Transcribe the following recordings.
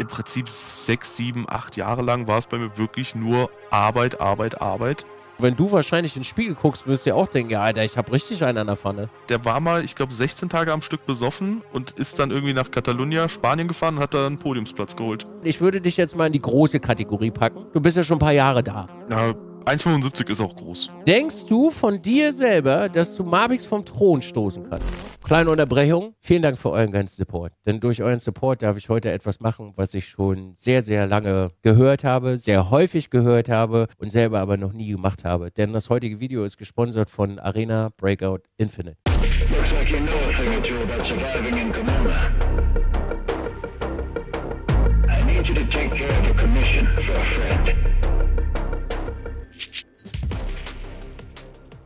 im Prinzip sechs, sieben, acht Jahre lang war es bei mir wirklich nur Arbeit, Arbeit, Arbeit. Wenn du wahrscheinlich in den Spiegel guckst, wirst du ja auch denken, ja, Alter, ich habe richtig einen an der Pfanne. Der war mal, ich glaube, 16 Tage am Stück besoffen und ist dann irgendwie nach Katalonia, Spanien gefahren und hat da einen Podiumsplatz geholt. Ich würde dich jetzt mal in die große Kategorie packen. Du bist ja schon ein paar Jahre da. Ja, 1,75 ist auch groß. Denkst du von dir selber, dass du Mavix vom Thron stoßen kannst? Kleine Unterbrechung. Vielen Dank für euren ganzen Support. Denn durch euren Support darf ich heute etwas machen, was ich schon sehr, sehr lange gehört habe, sehr häufig gehört habe und selber aber noch nie gemacht habe. Denn das heutige Video ist gesponsert von Arena Breakout Infinite. Looks like you know a thing or two about surviving in Commander.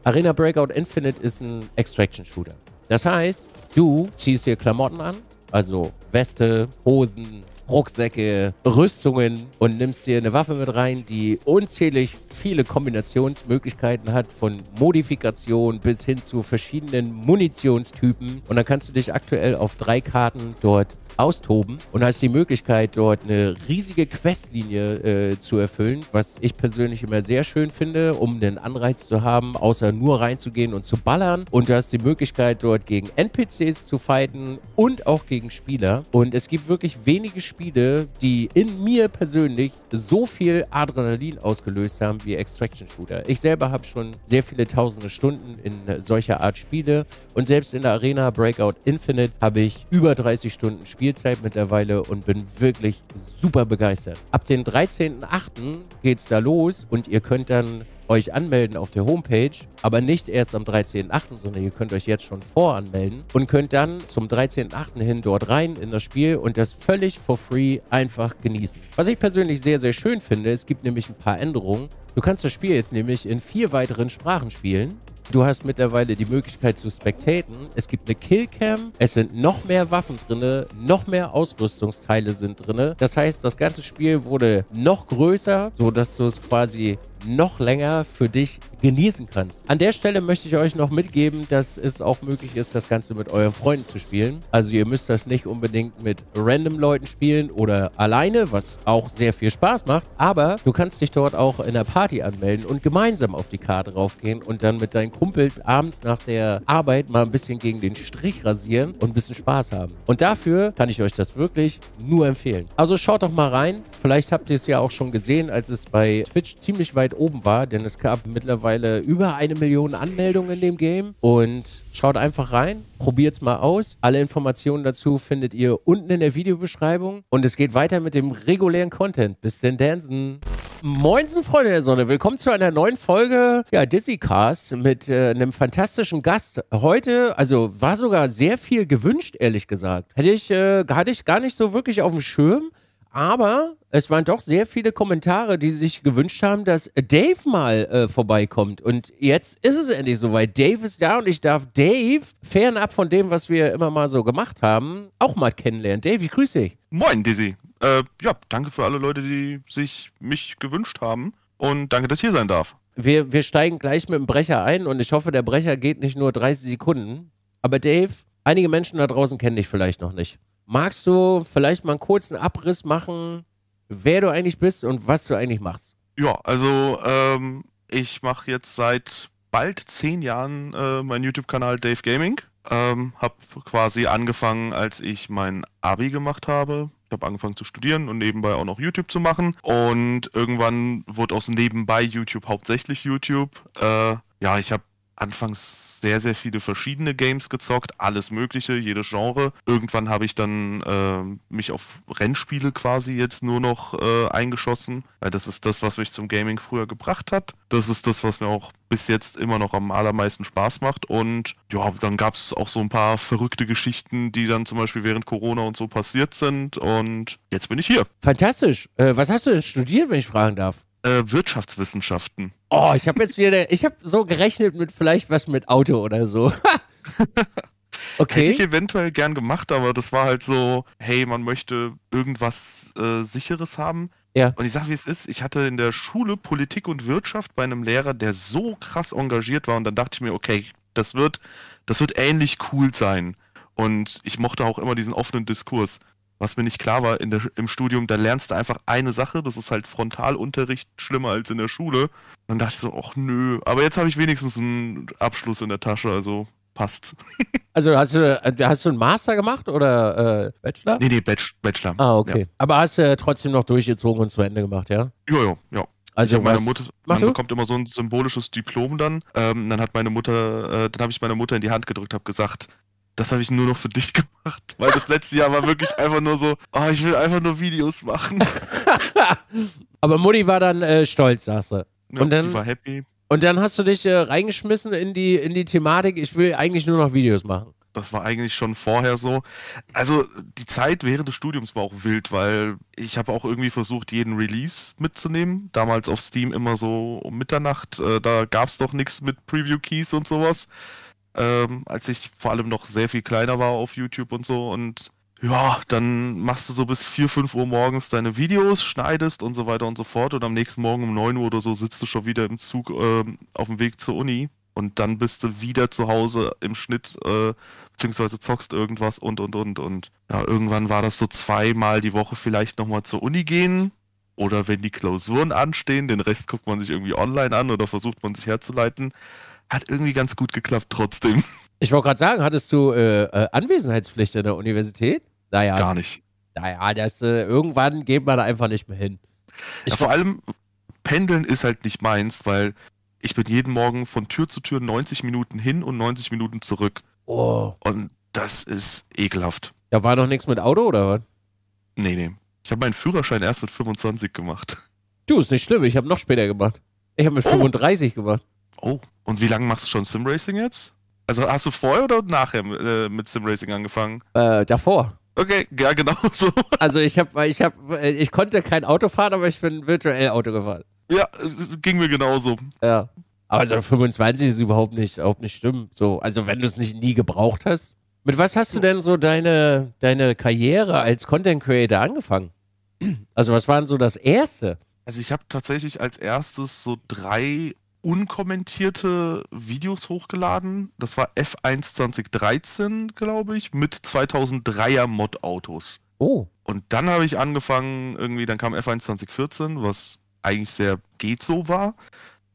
Arena Breakout Infinite ist ein Extraction-Shooter. Das heißt, du ziehst dir Klamotten an, also Weste, Hosen, Rucksäcke, Rüstungen und nimmst dir eine Waffe mit rein, die unzählig viele Kombinationsmöglichkeiten hat, von Modifikation bis hin zu verschiedenen Munitionstypen. Und dann kannst du dich aktuell auf drei Karten dort austoben und hast die Möglichkeit, dort eine riesige Questlinie äh, zu erfüllen, was ich persönlich immer sehr schön finde, um den Anreiz zu haben, außer nur reinzugehen und zu ballern. Und du hast die Möglichkeit, dort gegen NPCs zu fighten und auch gegen Spieler. Und es gibt wirklich wenige Spiele, die in mir persönlich so viel Adrenalin ausgelöst haben wie Extraction Shooter. Ich selber habe schon sehr viele tausende Stunden in solcher Art Spiele und selbst in der Arena Breakout Infinite habe ich über 30 Stunden Spiele Spielzeit mittlerweile und bin wirklich super begeistert. Ab den 13.08. geht's da los und ihr könnt dann euch anmelden auf der Homepage, aber nicht erst am 13.8., sondern ihr könnt euch jetzt schon voranmelden und könnt dann zum 13.8. hin dort rein in das Spiel und das völlig for free einfach genießen. Was ich persönlich sehr, sehr schön finde, es gibt nämlich ein paar Änderungen. Du kannst das Spiel jetzt nämlich in vier weiteren Sprachen spielen Du hast mittlerweile die Möglichkeit zu spectaten. Es gibt eine Killcam. Es sind noch mehr Waffen drin. Noch mehr Ausrüstungsteile sind drin. Das heißt, das ganze Spiel wurde noch größer, sodass du es quasi noch länger für dich genießen kannst. An der Stelle möchte ich euch noch mitgeben, dass es auch möglich ist, das Ganze mit euren Freunden zu spielen. Also ihr müsst das nicht unbedingt mit random Leuten spielen oder alleine, was auch sehr viel Spaß macht. Aber du kannst dich dort auch in der Party anmelden und gemeinsam auf die Karte raufgehen und dann mit deinen Kumpels abends nach der Arbeit mal ein bisschen gegen den Strich rasieren und ein bisschen Spaß haben. Und dafür kann ich euch das wirklich nur empfehlen. Also schaut doch mal rein. Vielleicht habt ihr es ja auch schon gesehen, als es bei Twitch ziemlich weit weit oben war, denn es gab mittlerweile über eine Million Anmeldungen in dem Game. Und schaut einfach rein, probiert's mal aus. Alle Informationen dazu findet ihr unten in der Videobeschreibung. Und es geht weiter mit dem regulären Content. Bis denn Dansen. Moinsen, Freunde der Sonne. Willkommen zu einer neuen Folge ja, Dizzycast mit äh, einem fantastischen Gast. Heute, also war sogar sehr viel gewünscht, ehrlich gesagt. Hätte ich, äh, hatte ich gar nicht so wirklich auf dem Schirm, aber es waren doch sehr viele Kommentare, die sich gewünscht haben, dass Dave mal äh, vorbeikommt. Und jetzt ist es endlich soweit. Dave ist da und ich darf Dave, fernab von dem, was wir immer mal so gemacht haben, auch mal kennenlernen. Dave, ich grüße dich. Moin, Dizzy. Äh, ja, danke für alle Leute, die sich mich gewünscht haben. Und danke, dass ich hier sein darf. Wir, wir steigen gleich mit dem Brecher ein und ich hoffe, der Brecher geht nicht nur 30 Sekunden. Aber Dave, einige Menschen da draußen kennen dich vielleicht noch nicht. Magst du vielleicht mal einen kurzen Abriss machen, wer du eigentlich bist und was du eigentlich machst. Ja, also ähm, ich mache jetzt seit bald zehn Jahren äh, meinen YouTube-Kanal Dave Gaming. Ähm, habe quasi angefangen, als ich mein Abi gemacht habe. Ich habe angefangen zu studieren und nebenbei auch noch YouTube zu machen. Und irgendwann wurde aus nebenbei YouTube hauptsächlich YouTube. Äh, ja, ich habe anfangs sehr, sehr viele verschiedene Games gezockt, alles Mögliche, jedes Genre. Irgendwann habe ich dann äh, mich auf Rennspiele quasi jetzt nur noch äh, eingeschossen, weil das ist das, was mich zum Gaming früher gebracht hat. Das ist das, was mir auch bis jetzt immer noch am allermeisten Spaß macht. Und ja, dann gab es auch so ein paar verrückte Geschichten, die dann zum Beispiel während Corona und so passiert sind. Und jetzt bin ich hier. Fantastisch. Äh, was hast du denn studiert, wenn ich fragen darf? äh, Wirtschaftswissenschaften. Oh, ich habe jetzt wieder, ich habe so gerechnet mit vielleicht was mit Auto oder so. okay. Hätte ich eventuell gern gemacht, aber das war halt so, hey, man möchte irgendwas äh, Sicheres haben. Ja. Und ich sage, wie es ist, ich hatte in der Schule Politik und Wirtschaft bei einem Lehrer, der so krass engagiert war und dann dachte ich mir, okay, das wird, das wird ähnlich cool sein. Und ich mochte auch immer diesen offenen Diskurs was mir nicht klar war der, im Studium, da lernst du einfach eine Sache, das ist halt Frontalunterricht schlimmer als in der Schule. Und dann dachte ich so, ach nö, aber jetzt habe ich wenigstens einen Abschluss in der Tasche, also passt. Also hast du, äh, hast du einen Master gemacht oder äh, Bachelor? Nee, nee, Bachelor. Ah, okay. Ja. Aber hast du trotzdem noch durchgezogen und zu Ende gemacht, ja? Jo, jo, ja. Also meine Mutter, man du? bekommt immer so ein symbolisches Diplom dann. Ähm, dann hat meine Mutter, äh, dann habe ich meiner Mutter in die Hand gedrückt, habe gesagt, das habe ich nur noch für dich gemacht. Weil das letzte Jahr war wirklich einfach nur so, oh, ich will einfach nur Videos machen. Aber Mutti war dann äh, stolz, sagst du. Ja, und dann, die war happy. Und dann hast du dich äh, reingeschmissen in die, in die Thematik, ich will eigentlich nur noch Videos machen. Das war eigentlich schon vorher so. Also die Zeit während des Studiums war auch wild, weil ich habe auch irgendwie versucht, jeden Release mitzunehmen. Damals auf Steam immer so um Mitternacht. Äh, da gab es doch nichts mit Preview Keys und sowas ähm, als ich vor allem noch sehr viel kleiner war auf YouTube und so. Und ja, dann machst du so bis 4, 5 Uhr morgens deine Videos, schneidest und so weiter und so fort. Und am nächsten Morgen um 9 Uhr oder so sitzt du schon wieder im Zug ähm, auf dem Weg zur Uni. Und dann bist du wieder zu Hause im Schnitt, äh, beziehungsweise zockst irgendwas und, und, und, und. Ja, irgendwann war das so zweimal die Woche vielleicht nochmal zur Uni gehen. Oder wenn die Klausuren anstehen, den Rest guckt man sich irgendwie online an oder versucht man sich herzuleiten hat irgendwie ganz gut geklappt trotzdem. Ich wollte gerade sagen, hattest du äh, äh Anwesenheitspflicht in der Universität? Naja. Gar nicht. Naja, das, äh, irgendwann geht man da einfach nicht mehr hin. Ja, vor allem, pendeln ist halt nicht meins, weil ich bin jeden Morgen von Tür zu Tür 90 Minuten hin und 90 Minuten zurück. Oh. Und das ist ekelhaft. Da war noch nichts mit Auto oder was? Nee, nee. Ich habe meinen Führerschein erst mit 25 gemacht. Du, ist nicht schlimm. Ich habe noch später gemacht. Ich habe mit oh. 35 gemacht. Oh, und wie lange machst du schon Simracing jetzt? Also hast du vorher oder nachher äh, mit Simracing angefangen? Äh, davor. Okay, ja, genau so. Also ich habe, ich hab, äh, ich konnte kein Auto fahren, aber ich bin virtuell Auto gefahren. Ja, äh, ging mir genauso. Ja. Aber so 25 ist überhaupt nicht, überhaupt nicht schlimm. So, also wenn du es nicht nie gebraucht hast. Mit was hast du denn so deine, deine Karriere als Content Creator angefangen? Also was war denn so das Erste? Also ich habe tatsächlich als erstes so drei unkommentierte Videos hochgeladen. Das war F1 2013, glaube ich, mit 2003er Mod-Autos. Oh. Und dann habe ich angefangen, irgendwie, dann kam F1 2014, was eigentlich sehr geht so war.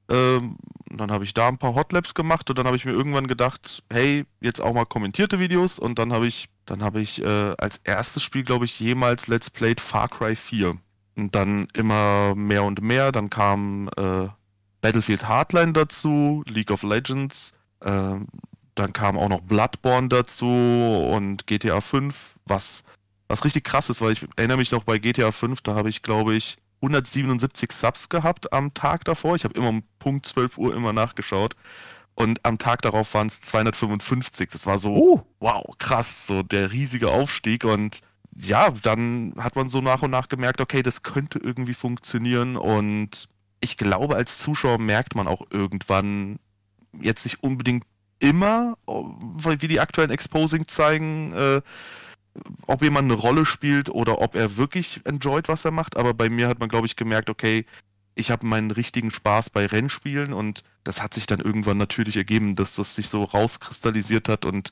Ähm, dann habe ich da ein paar Hotlaps gemacht und dann habe ich mir irgendwann gedacht, hey, jetzt auch mal kommentierte Videos und dann habe ich, dann habe ich äh, als erstes Spiel, glaube ich, jemals Let's Played Far Cry 4. Und dann immer mehr und mehr, dann kam äh, Battlefield Hardline dazu, League of Legends, äh, dann kam auch noch Bloodborne dazu und GTA 5, was, was richtig krass ist, weil ich erinnere mich noch bei GTA 5, da habe ich, glaube ich, 177 Subs gehabt am Tag davor. Ich habe immer um Punkt 12 Uhr immer nachgeschaut. Und am Tag darauf waren es 255. Das war so, uh. wow, krass, so der riesige Aufstieg. Und ja, dann hat man so nach und nach gemerkt, okay, das könnte irgendwie funktionieren. Und ich glaube, als Zuschauer merkt man auch irgendwann jetzt nicht unbedingt immer, äh, wie die aktuellen Exposing zeigen, äh, ob jemand eine Rolle spielt oder ob er wirklich enjoyt, was er macht. Aber bei mir hat man, glaube ich, gemerkt, okay, ich habe meinen richtigen Spaß bei Rennspielen und das hat sich dann irgendwann natürlich ergeben, dass das sich so rauskristallisiert hat und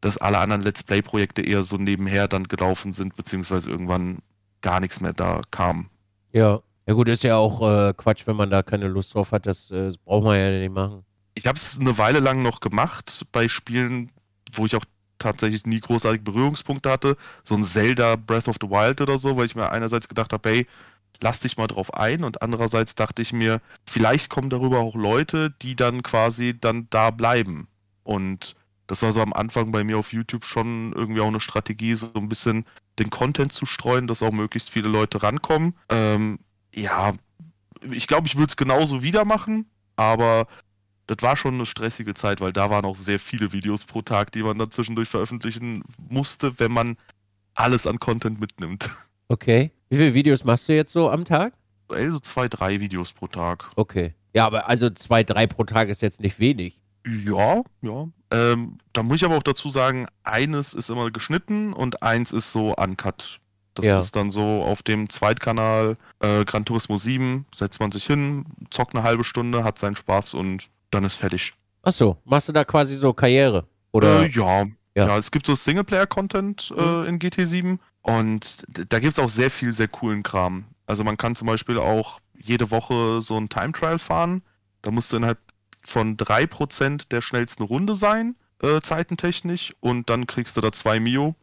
dass alle anderen Let's Play-Projekte eher so nebenher dann gelaufen sind, beziehungsweise irgendwann gar nichts mehr da kam. Ja, ja gut, ist ja auch äh, Quatsch, wenn man da keine Lust drauf hat. Das, äh, braucht man ja nicht machen. Ich habe es eine Weile lang noch gemacht bei Spielen, wo ich auch tatsächlich nie großartig Berührungspunkte hatte. So ein Zelda Breath of the Wild oder so, weil ich mir einerseits gedacht habe, hey, lass dich mal drauf ein und andererseits dachte ich mir, vielleicht kommen darüber auch Leute, die dann quasi dann da bleiben. Und das war so am Anfang bei mir auf YouTube schon irgendwie auch eine Strategie, so ein bisschen den Content zu streuen, dass auch möglichst viele Leute rankommen. Ähm, ja, ich glaube, ich würde es genauso wieder machen, aber das war schon eine stressige Zeit, weil da waren auch sehr viele Videos pro Tag, die man dann zwischendurch veröffentlichen musste, wenn man alles an Content mitnimmt. Okay. Wie viele Videos machst du jetzt so am Tag? Ey, so zwei, drei Videos pro Tag. Okay. Ja, aber also zwei, drei pro Tag ist jetzt nicht wenig. Ja, ja. Ähm, da muss ich aber auch dazu sagen, eines ist immer geschnitten und eins ist so uncut das ja. ist dann so auf dem Zweitkanal äh, Gran Turismo 7, setzt man sich hin, zockt eine halbe Stunde, hat seinen Spaß und dann ist fertig. Achso, machst du da quasi so Karriere? Oder? Äh, ja. ja. ja. es gibt so Singleplayer-Content äh, mhm. in GT7 und da gibt es auch sehr viel sehr coolen Kram. Also man kann zum Beispiel auch jede Woche so ein Time Trial fahren. Da musst du innerhalb von 3% der schnellsten Runde sein, äh, zeitentechnisch, und dann kriegst du da zwei Mio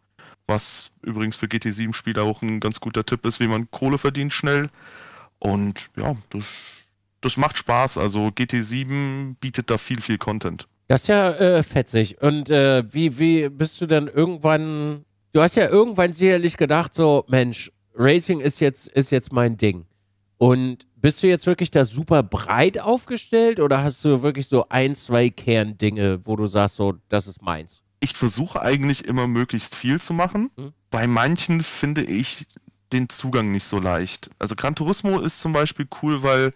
was übrigens für GT7-Spieler auch ein ganz guter Tipp ist, wie man Kohle verdient schnell. Und ja, das, das macht Spaß. Also GT7 bietet da viel, viel Content. Das ist ja äh, fetzig. Und äh, wie, wie bist du dann irgendwann, du hast ja irgendwann sicherlich gedacht, so Mensch, Racing ist jetzt, ist jetzt mein Ding. Und bist du jetzt wirklich da super breit aufgestellt oder hast du wirklich so ein, zwei Kerndinge, wo du sagst, so, das ist meins? ich versuche eigentlich immer möglichst viel zu machen. Mhm. Bei manchen finde ich den Zugang nicht so leicht. Also Gran Turismo ist zum Beispiel cool, weil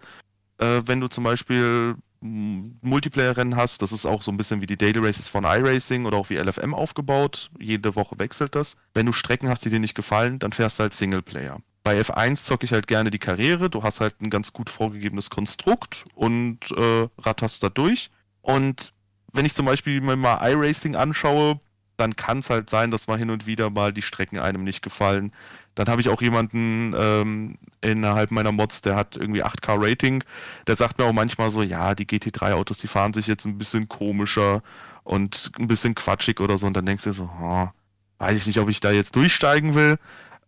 äh, wenn du zum Beispiel Multiplayer-Rennen hast, das ist auch so ein bisschen wie die Daily Races von iRacing oder auch wie LFM aufgebaut. Jede Woche wechselt das. Wenn du Strecken hast, die dir nicht gefallen, dann fährst du halt Singleplayer. Bei F1 zocke ich halt gerne die Karriere. Du hast halt ein ganz gut vorgegebenes Konstrukt und äh, ratterst da durch. Und wenn ich zum Beispiel mir mal iRacing anschaue, dann kann es halt sein, dass mal hin und wieder mal die Strecken einem nicht gefallen. Dann habe ich auch jemanden ähm, innerhalb meiner Mods, der hat irgendwie 8K Rating, der sagt mir auch manchmal so, ja, die GT3-Autos, die fahren sich jetzt ein bisschen komischer und ein bisschen quatschig oder so. Und dann denkst du so, oh, weiß ich nicht, ob ich da jetzt durchsteigen will.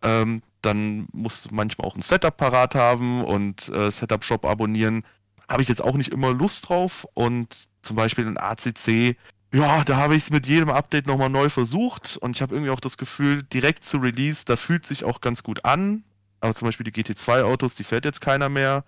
Ähm, dann musst du manchmal auch ein Setup parat haben und äh, Setup-Shop abonnieren habe ich jetzt auch nicht immer Lust drauf. Und zum Beispiel in ACC, ja, da habe ich es mit jedem Update nochmal neu versucht. Und ich habe irgendwie auch das Gefühl, direkt zu Release, da fühlt sich auch ganz gut an. Aber zum Beispiel die GT2-Autos, die fährt jetzt keiner mehr.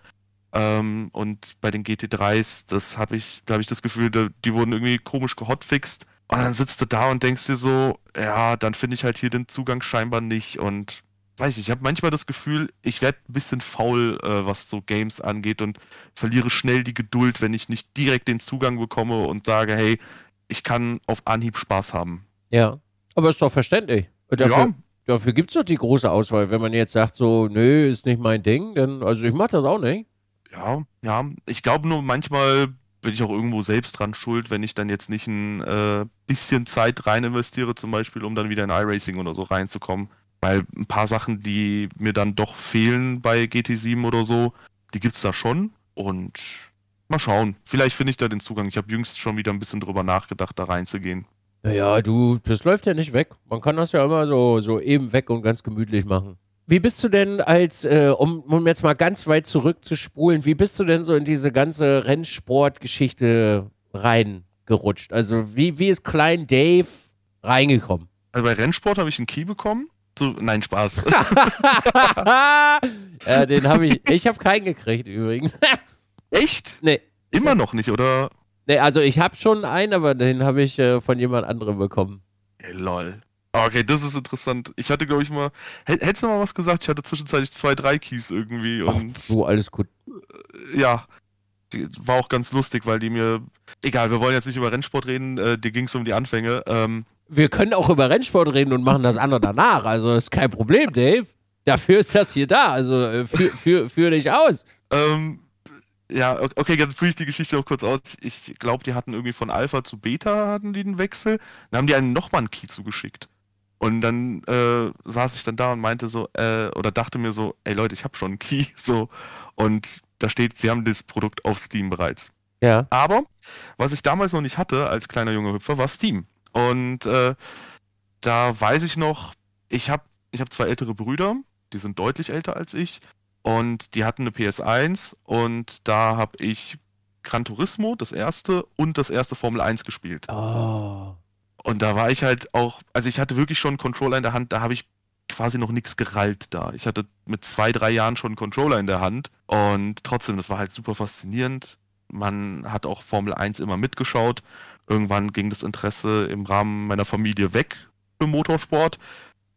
Ähm, und bei den GT3s, das habe ich, da habe ich das Gefühl, da, die wurden irgendwie komisch gehotfixt. Und dann sitzt du da und denkst dir so, ja, dann finde ich halt hier den Zugang scheinbar nicht. Und weiß ich, ich habe manchmal das Gefühl, ich werde ein bisschen faul, äh, was so Games angeht und verliere schnell die Geduld, wenn ich nicht direkt den Zugang bekomme und sage, hey, ich kann auf Anhieb Spaß haben. Ja, aber ist doch verständlich. dafür, ja. dafür gibt es doch die große Auswahl. Wenn man jetzt sagt, so, nö, ist nicht mein Ding, dann, also ich mache das auch nicht. Ja, ja. Ich glaube nur manchmal bin ich auch irgendwo selbst dran schuld, wenn ich dann jetzt nicht ein äh, bisschen Zeit rein investiere, zum Beispiel, um dann wieder in iRacing oder so reinzukommen. Weil ein paar Sachen, die mir dann doch fehlen bei GT7 oder so, die gibt es da schon. Und mal schauen. Vielleicht finde ich da den Zugang. Ich habe jüngst schon wieder ein bisschen drüber nachgedacht, da reinzugehen. Naja, du, das läuft ja nicht weg. Man kann das ja immer so, so eben weg und ganz gemütlich machen. Wie bist du denn als, äh, um, um jetzt mal ganz weit zurückzuspulen, wie bist du denn so in diese ganze Rennsportgeschichte reingerutscht? Also wie, wie ist Klein Dave reingekommen? Also bei Rennsport habe ich einen Key bekommen zu. Nein, Spaß. ja, den habe ich. Ich habe keinen gekriegt übrigens. Echt? Nee. Immer noch nicht, oder? Nee, also ich habe schon einen, aber den habe ich äh, von jemand anderem bekommen. Hey, lol. Ah, okay, das ist interessant. Ich hatte, glaube ich, mal. Hättest du mal was gesagt? Ich hatte zwischenzeitlich zwei, drei Keys irgendwie und. Ach, so, alles gut. Äh, ja. War auch ganz lustig, weil die mir. Egal, wir wollen jetzt nicht über Rennsport reden. Äh, dir ging es um die Anfänge. Ähm, wir können auch über Rennsport reden und machen das andere danach. Also ist kein Problem, Dave. Dafür ist das hier da. Also äh, für, für, für dich aus. Ähm, ja, okay, dann führe ich die Geschichte auch kurz aus. Ich glaube, die hatten irgendwie von Alpha zu Beta hatten die einen Wechsel. Dann haben die einen nochmal einen Key zugeschickt. Und dann äh, saß ich dann da und meinte so, äh, oder dachte mir so, ey Leute, ich habe schon einen Key. So. Und da steht, sie haben das Produkt auf Steam bereits. Ja. Aber was ich damals noch nicht hatte als kleiner junger Hüpfer, war Steam. Und äh, da weiß ich noch, ich habe ich hab zwei ältere Brüder, die sind deutlich älter als ich. Und die hatten eine PS1 und da habe ich Gran Turismo, das erste, und das erste Formel 1 gespielt. Oh. Und da war ich halt auch, also ich hatte wirklich schon einen Controller in der Hand, da habe ich quasi noch nichts gerallt da. Ich hatte mit zwei, drei Jahren schon einen Controller in der Hand und trotzdem, das war halt super faszinierend. Man hat auch Formel 1 immer mitgeschaut Irgendwann ging das Interesse im Rahmen meiner Familie weg für Motorsport.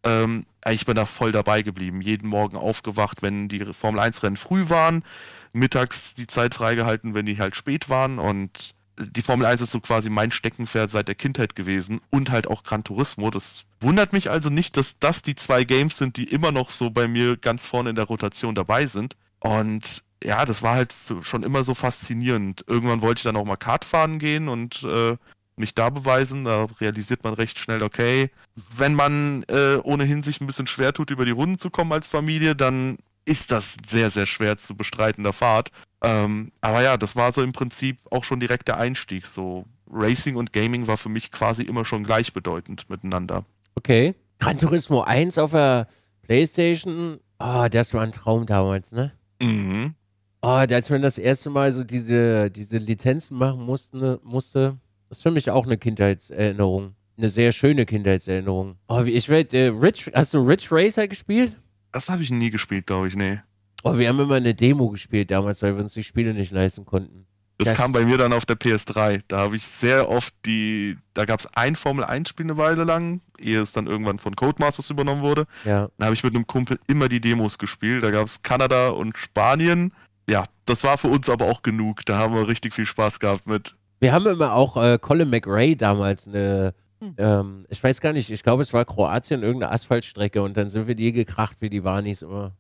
Ähm, ich bin da voll dabei geblieben. Jeden Morgen aufgewacht, wenn die Formel 1-Rennen früh waren, mittags die Zeit freigehalten, wenn die halt spät waren. Und die Formel 1 ist so quasi mein Steckenpferd seit der Kindheit gewesen und halt auch Gran Turismo. Das wundert mich also nicht, dass das die zwei Games sind, die immer noch so bei mir ganz vorne in der Rotation dabei sind. Und ja, das war halt schon immer so faszinierend. Irgendwann wollte ich dann auch mal Kart fahren gehen und äh, mich da beweisen. Da realisiert man recht schnell, okay, wenn man äh, ohnehin sich ein bisschen schwer tut, über die Runden zu kommen als Familie, dann ist das sehr, sehr schwer zu bestreitender Fahrt. Ähm, aber ja, das war so im Prinzip auch schon direkt der Einstieg. So Racing und Gaming war für mich quasi immer schon gleichbedeutend miteinander. Okay. Gran Turismo 1 auf der Playstation, oh, das war ein Traum damals, ne? Mhm. Oh, als man das erste Mal so diese, diese Lizenzen machen mussten, musste, ne, ist für mich auch eine Kindheitserinnerung. Eine sehr schöne Kindheitserinnerung. Oh, ich werde, äh, Rich, hast du Rich Racer gespielt? Das habe ich nie gespielt, glaube ich, nee. Oh, wir haben immer eine Demo gespielt damals, weil wir uns die Spiele nicht leisten konnten. Das, das kam bei mir dann auf der PS3. Da habe ich sehr oft die. Da gab es ein Formel-1-Spiel eine Weile lang, ehe es dann irgendwann von Codemasters übernommen wurde. Ja. Da habe ich mit einem Kumpel immer die Demos gespielt. Da gab es Kanada und Spanien ja, das war für uns aber auch genug. Da haben wir richtig viel Spaß gehabt mit. Wir haben immer auch äh, Colin McRae damals eine hm. ähm, ich weiß gar nicht, ich glaube, es war Kroatien, irgendeine Asphaltstrecke und dann sind wir die gekracht wie die Warnis immer.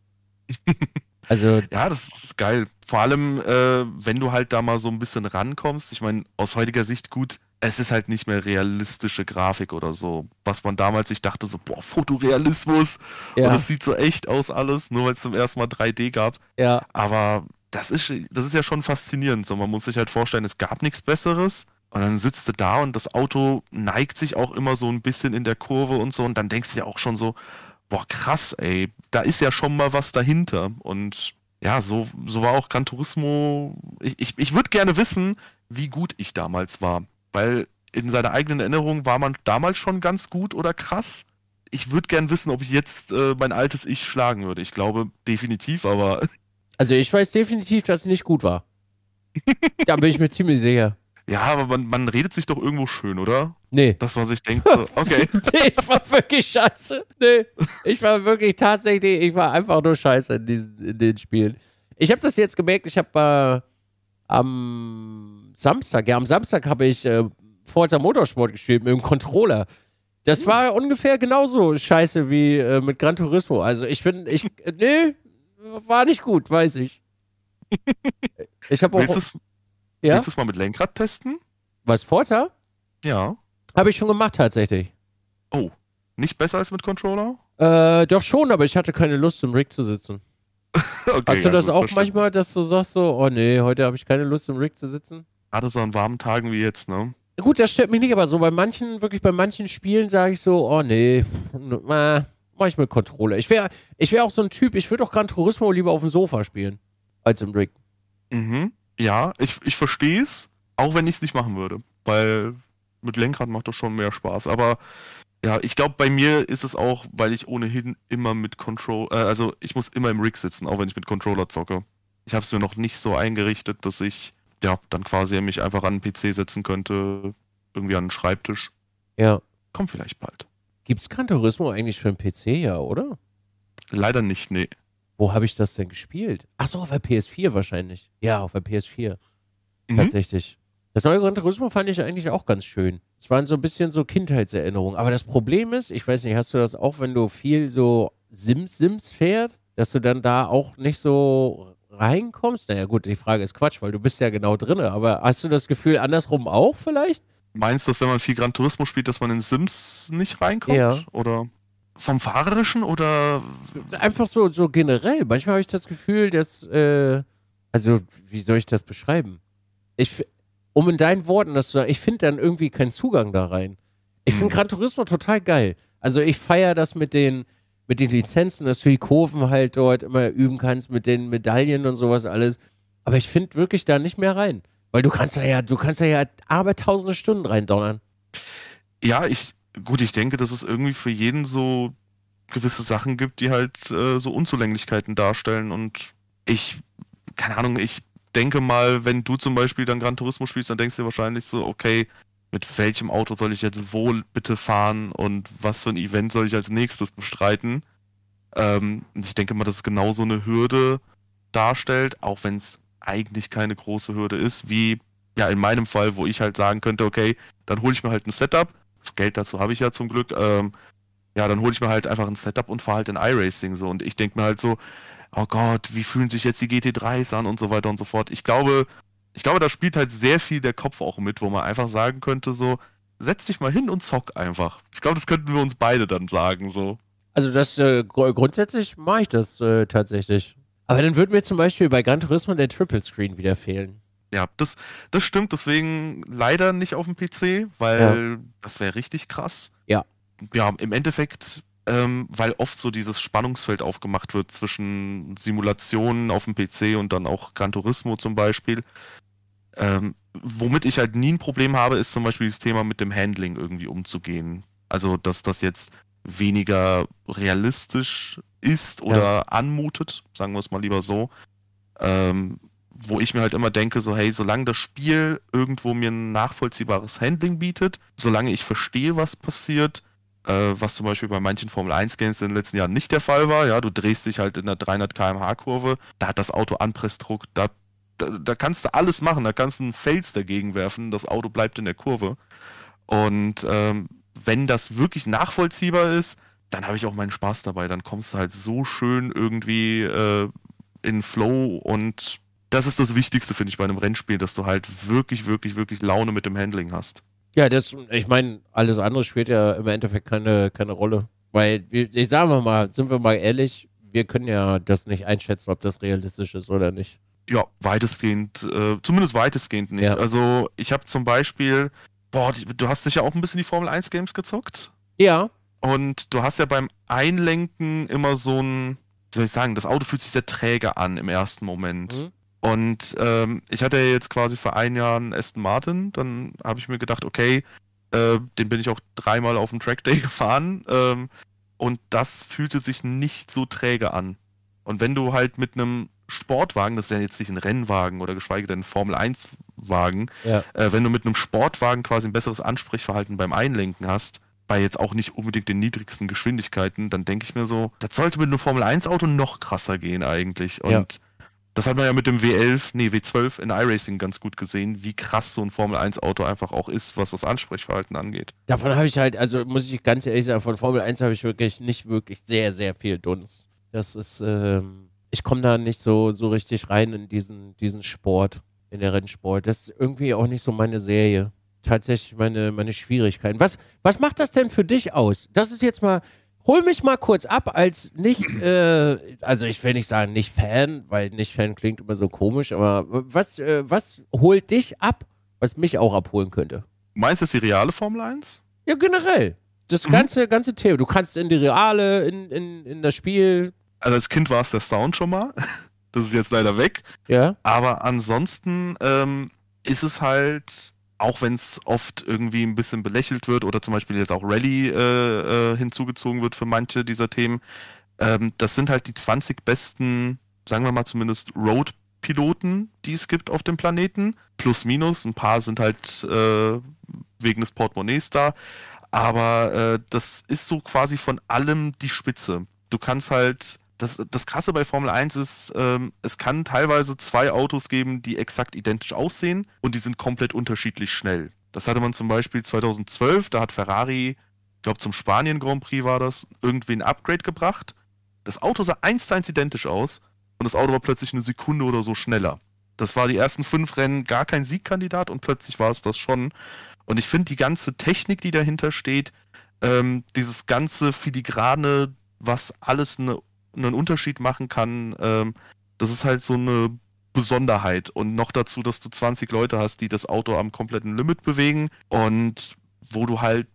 Also, ja, das ist geil. Vor allem, äh, wenn du halt da mal so ein bisschen rankommst. Ich meine, aus heutiger Sicht gut, es ist halt nicht mehr realistische Grafik oder so. Was man damals, ich dachte so, boah, Fotorealismus. Ja. Und es sieht so echt aus alles, nur weil es zum ersten Mal 3D gab. Ja. Aber das ist, das ist ja schon faszinierend. So, man muss sich halt vorstellen, es gab nichts Besseres. Und dann sitzt du da und das Auto neigt sich auch immer so ein bisschen in der Kurve und so. Und dann denkst du ja auch schon so, boah, krass, ey, da ist ja schon mal was dahinter. Und ja, so, so war auch Gran Turismo. Ich, ich, ich würde gerne wissen, wie gut ich damals war. Weil in seiner eigenen Erinnerung war man damals schon ganz gut oder krass. Ich würde gerne wissen, ob ich jetzt äh, mein altes Ich schlagen würde. Ich glaube definitiv, aber also ich weiß definitiv, dass es nicht gut war. da bin ich mir ziemlich sicher. Ja, aber man, man redet sich doch irgendwo schön, oder? Nee. Dass man sich denkt, so, okay. nee, ich war wirklich scheiße. Nee, ich war wirklich tatsächlich, ich war einfach nur scheiße in, diesen, in den Spielen. Ich habe das jetzt gemerkt, ich habe äh, am Samstag, ja, am Samstag habe ich äh, Forza Motorsport gespielt mit dem Controller. Das hm. war ungefähr genauso scheiße wie äh, mit Gran Turismo. Also ich bin, ich, äh, nee, war nicht gut, weiß ich. Ich habe auch. Willst du's, ja? du es mal mit Lenkrad testen? Was, Forza? Ja. Habe ich schon gemacht tatsächlich. Oh, nicht besser als mit Controller? Äh, doch schon, aber ich hatte keine Lust, im Rig zu sitzen. okay, Hast du ja, das gut, auch verstanden. manchmal, dass du sagst so, oh nee, heute habe ich keine Lust, im Rig zu sitzen? Gerade so an warmen Tagen wie jetzt, ne? Gut, das stört mich nicht, aber so bei manchen, wirklich bei manchen Spielen sage ich so, oh nee, na, äh. Mach ich mit Controller. Ich wäre ich wär auch so ein Typ, ich würde doch Gran Turismo lieber auf dem Sofa spielen, als im Rig. Mhm. Ja, ich, ich verstehe es, auch wenn ich es nicht machen würde. Weil mit Lenkrad macht das schon mehr Spaß. Aber ja, ich glaube, bei mir ist es auch, weil ich ohnehin immer mit Controller, äh, also ich muss immer im Rig sitzen, auch wenn ich mit Controller zocke. Ich habe es mir noch nicht so eingerichtet, dass ich ja dann quasi mich einfach an den PC setzen könnte, irgendwie an den Schreibtisch. Ja. Kommt vielleicht bald. Gibt's Gran Turismo eigentlich für den PC ja, oder? Leider nicht, nee. Wo habe ich das denn gespielt? Achso, auf der PS4 wahrscheinlich. Ja, auf der PS4. Mhm. Tatsächlich. Das neue Gran Turismo fand ich eigentlich auch ganz schön. Es waren so ein bisschen so Kindheitserinnerungen. Aber das Problem ist, ich weiß nicht, hast du das auch, wenn du viel so Sims-Sims fährst, dass du dann da auch nicht so reinkommst? Naja, gut, die Frage ist Quatsch, weil du bist ja genau drin. Aber hast du das Gefühl andersrum auch vielleicht? Meinst du, dass wenn man viel Gran Turismo spielt, dass man in Sims nicht reinkommt? Ja. Oder vom Fahrerischen oder. Einfach so, so generell. Manchmal habe ich das Gefühl, dass. Äh, also, wie soll ich das beschreiben? Ich, um in deinen Worten das zu sagen, ich finde dann irgendwie keinen Zugang da rein. Ich finde hm. Gran Turismo total geil. Also ich feiere das mit den, mit den Lizenzen, dass du die Kurven halt dort immer üben kannst, mit den Medaillen und sowas alles. Aber ich finde wirklich da nicht mehr rein. Weil du kannst da ja, du kannst da ja aber tausende Stunden reindonnern. Ja, ich, gut, ich denke, dass es irgendwie für jeden so gewisse Sachen gibt, die halt äh, so Unzulänglichkeiten darstellen und ich, keine Ahnung, ich denke mal, wenn du zum Beispiel dann Gran Turismo spielst, dann denkst du dir wahrscheinlich so, okay, mit welchem Auto soll ich jetzt wohl bitte fahren und was für ein Event soll ich als nächstes bestreiten? Ähm, ich denke mal, dass es genau so eine Hürde darstellt, auch wenn es eigentlich keine große Hürde ist, wie ja in meinem Fall, wo ich halt sagen könnte, okay, dann hole ich mir halt ein Setup, das Geld dazu habe ich ja zum Glück, ähm, ja, dann hole ich mir halt einfach ein Setup und fahre halt in iRacing so. Und ich denke mir halt so, oh Gott, wie fühlen sich jetzt die GT3s an und so weiter und so fort. Ich glaube, ich glaube, da spielt halt sehr viel der Kopf auch mit, wo man einfach sagen könnte, so, setz dich mal hin und zock einfach. Ich glaube, das könnten wir uns beide dann sagen, so. Also das äh, grundsätzlich mache ich das äh, tatsächlich. Aber dann würde mir zum Beispiel bei Gran Turismo der Triple Screen wieder fehlen. Ja, das, das stimmt, deswegen leider nicht auf dem PC, weil ja. das wäre richtig krass. Ja. Ja, im Endeffekt, ähm, weil oft so dieses Spannungsfeld aufgemacht wird zwischen Simulationen auf dem PC und dann auch Gran Turismo zum Beispiel. Ähm, womit ich halt nie ein Problem habe, ist zum Beispiel das Thema mit dem Handling irgendwie umzugehen. Also, dass das jetzt weniger realistisch ist oder ja. anmutet, sagen wir es mal lieber so. Ähm, wo ich mir halt immer denke, so hey, solange das Spiel irgendwo mir ein nachvollziehbares Handling bietet, solange ich verstehe, was passiert, äh, was zum Beispiel bei manchen Formel 1 Games in den letzten Jahren nicht der Fall war, ja, du drehst dich halt in der 300 km/h Kurve, da hat das Auto Anpressdruck, da, da, da kannst du alles machen, da kannst du einen Fels dagegen werfen, das Auto bleibt in der Kurve. Und ähm, wenn das wirklich nachvollziehbar ist, dann habe ich auch meinen Spaß dabei. Dann kommst du halt so schön irgendwie äh, in Flow und das ist das Wichtigste, finde ich, bei einem Rennspiel, dass du halt wirklich, wirklich, wirklich Laune mit dem Handling hast. Ja, das, ich meine, alles andere spielt ja im Endeffekt keine, keine Rolle. Weil, ich sage wir mal, sind wir mal ehrlich, wir können ja das nicht einschätzen, ob das realistisch ist oder nicht. Ja, weitestgehend, äh, zumindest weitestgehend nicht. Ja. Also, ich habe zum Beispiel, boah, du hast dich ja auch ein bisschen die Formel 1 Games gezockt. Ja. Und du hast ja beim Einlenken immer so ein, wie soll ich sagen, das Auto fühlt sich sehr träge an im ersten Moment. Mhm. Und ähm, ich hatte ja jetzt quasi vor ein Jahr einen Aston Martin, dann habe ich mir gedacht, okay, äh, den bin ich auch dreimal auf dem Trackday gefahren. Ähm, und das fühlte sich nicht so träge an. Und wenn du halt mit einem Sportwagen, das ist ja jetzt nicht ein Rennwagen oder geschweige denn ein Formel-1-Wagen, ja. äh, wenn du mit einem Sportwagen quasi ein besseres Ansprechverhalten beim Einlenken hast, bei jetzt auch nicht unbedingt den niedrigsten Geschwindigkeiten, dann denke ich mir so, das sollte mit einem Formel-1-Auto noch krasser gehen eigentlich. Und ja. das hat man ja mit dem W11, nee, W12 in iRacing ganz gut gesehen, wie krass so ein Formel-1-Auto einfach auch ist, was das Ansprechverhalten angeht. Davon habe ich halt, also muss ich ganz ehrlich sagen, von Formel 1 habe ich wirklich nicht wirklich sehr, sehr viel Dunst. Das ist, ähm, ich komme da nicht so, so richtig rein in diesen, diesen Sport, in den Rennsport. Das ist irgendwie auch nicht so meine Serie tatsächlich meine, meine Schwierigkeiten. Was, was macht das denn für dich aus? Das ist jetzt mal, hol mich mal kurz ab als nicht, äh, also ich will nicht sagen nicht Fan, weil nicht Fan klingt immer so komisch, aber was, äh, was holt dich ab, was mich auch abholen könnte? Meinst du das die reale Formel 1? Ja, generell. Das ganze, mhm. ganze Thema. Du kannst in die reale, in, in, in das Spiel. Also als Kind war es der Sound schon mal. Das ist jetzt leider weg. Ja. Aber ansonsten ähm, ist es halt auch wenn es oft irgendwie ein bisschen belächelt wird oder zum Beispiel jetzt auch Rally äh, äh, hinzugezogen wird für manche dieser Themen, ähm, das sind halt die 20 besten, sagen wir mal zumindest Road-Piloten, die es gibt auf dem Planeten. Plus, minus, ein paar sind halt äh, wegen des Portemonnaies da. Aber äh, das ist so quasi von allem die Spitze. Du kannst halt das, das Krasse bei Formel 1 ist, ähm, es kann teilweise zwei Autos geben, die exakt identisch aussehen und die sind komplett unterschiedlich schnell. Das hatte man zum Beispiel 2012, da hat Ferrari, ich glaube zum Spanien Grand Prix war das, irgendwie ein Upgrade gebracht. Das Auto sah eins zu eins identisch aus und das Auto war plötzlich eine Sekunde oder so schneller. Das war die ersten fünf Rennen gar kein Siegkandidat und plötzlich war es das schon. Und ich finde die ganze Technik, die dahinter steht, ähm, dieses ganze filigrane, was alles eine einen Unterschied machen kann, ähm, das ist halt so eine Besonderheit. Und noch dazu, dass du 20 Leute hast, die das Auto am kompletten Limit bewegen und wo du halt,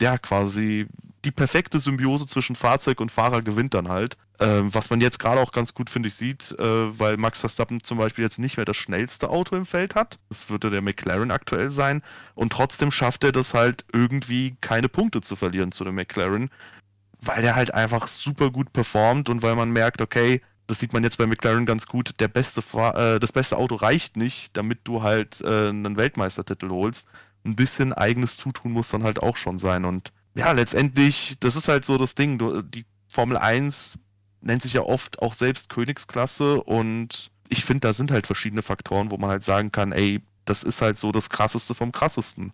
ja, quasi die perfekte Symbiose zwischen Fahrzeug und Fahrer gewinnt dann halt. Ähm, was man jetzt gerade auch ganz gut, finde ich, sieht, äh, weil Max Verstappen zum Beispiel jetzt nicht mehr das schnellste Auto im Feld hat. Das würde der McLaren aktuell sein. Und trotzdem schafft er das halt irgendwie, keine Punkte zu verlieren zu dem McLaren weil der halt einfach super gut performt und weil man merkt, okay, das sieht man jetzt bei McLaren ganz gut, der beste Fahr äh, das beste Auto reicht nicht, damit du halt äh, einen Weltmeistertitel holst. Ein bisschen eigenes Zutun muss dann halt auch schon sein. Und ja, letztendlich, das ist halt so das Ding. Du, die Formel 1 nennt sich ja oft auch selbst Königsklasse und ich finde, da sind halt verschiedene Faktoren, wo man halt sagen kann, ey, das ist halt so das Krasseste vom Krassesten.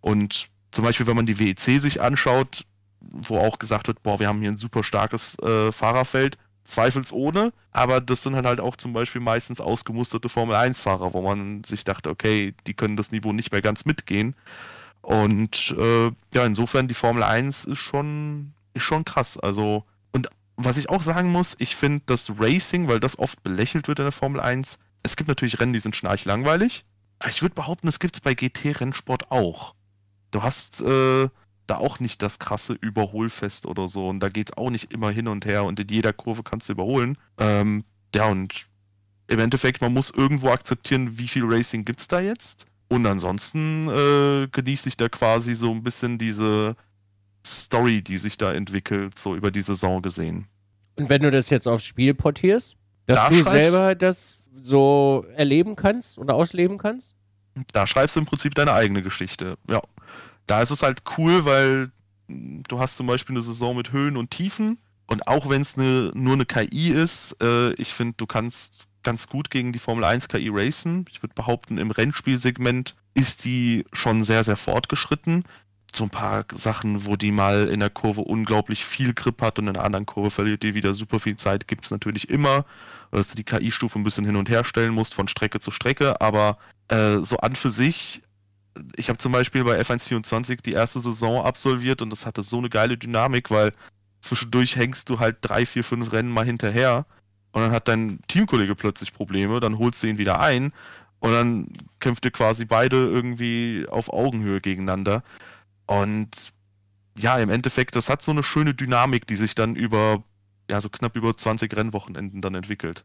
Und zum Beispiel, wenn man die WEC sich anschaut, wo auch gesagt wird, boah, wir haben hier ein super starkes äh, Fahrerfeld, zweifelsohne, aber das sind halt, auch zum Beispiel meistens ausgemusterte Formel-1-Fahrer, wo man sich dachte, okay, die können das Niveau nicht mehr ganz mitgehen. Und äh, ja, insofern die Formel 1 ist schon, ist schon krass. Also, und was ich auch sagen muss, ich finde das Racing, weil das oft belächelt wird in der Formel 1, es gibt natürlich Rennen, die sind schnarchlangweilig. Ich würde behaupten, es gibt es bei GT-Rennsport auch. Du hast äh, da auch nicht das krasse Überholfest oder so. Und da geht es auch nicht immer hin und her und in jeder Kurve kannst du überholen. Ähm, ja, und im Endeffekt, man muss irgendwo akzeptieren, wie viel Racing gibt es da jetzt. Und ansonsten äh, genieße ich da quasi so ein bisschen diese Story, die sich da entwickelt, so über die Saison gesehen. Und wenn du das jetzt aufs Spiel portierst, dass da du selber das so erleben kannst oder ausleben kannst? Da schreibst du im Prinzip deine eigene Geschichte, ja da ist es halt cool, weil hm, du hast zum Beispiel eine Saison mit Höhen und Tiefen. Und auch wenn es ne, nur eine KI ist, äh, ich finde, du kannst ganz gut gegen die Formel 1 KI racen. Ich würde behaupten, im Rennspielsegment ist die schon sehr, sehr fortgeschritten. So ein paar Sachen, wo die mal in der Kurve unglaublich viel Grip hat und in einer anderen Kurve verliert die wieder super viel Zeit, gibt es natürlich immer, dass du die KI-Stufe ein bisschen hin und her stellen musst von Strecke zu Strecke. Aber äh, so an für sich ich habe zum Beispiel bei F124 die erste Saison absolviert und das hatte so eine geile Dynamik, weil zwischendurch hängst du halt drei, vier, fünf Rennen mal hinterher und dann hat dein Teamkollege plötzlich Probleme, dann holst du ihn wieder ein und dann kämpft ihr quasi beide irgendwie auf Augenhöhe gegeneinander. Und ja, im Endeffekt, das hat so eine schöne Dynamik, die sich dann über, ja, so knapp über 20 Rennwochenenden dann entwickelt.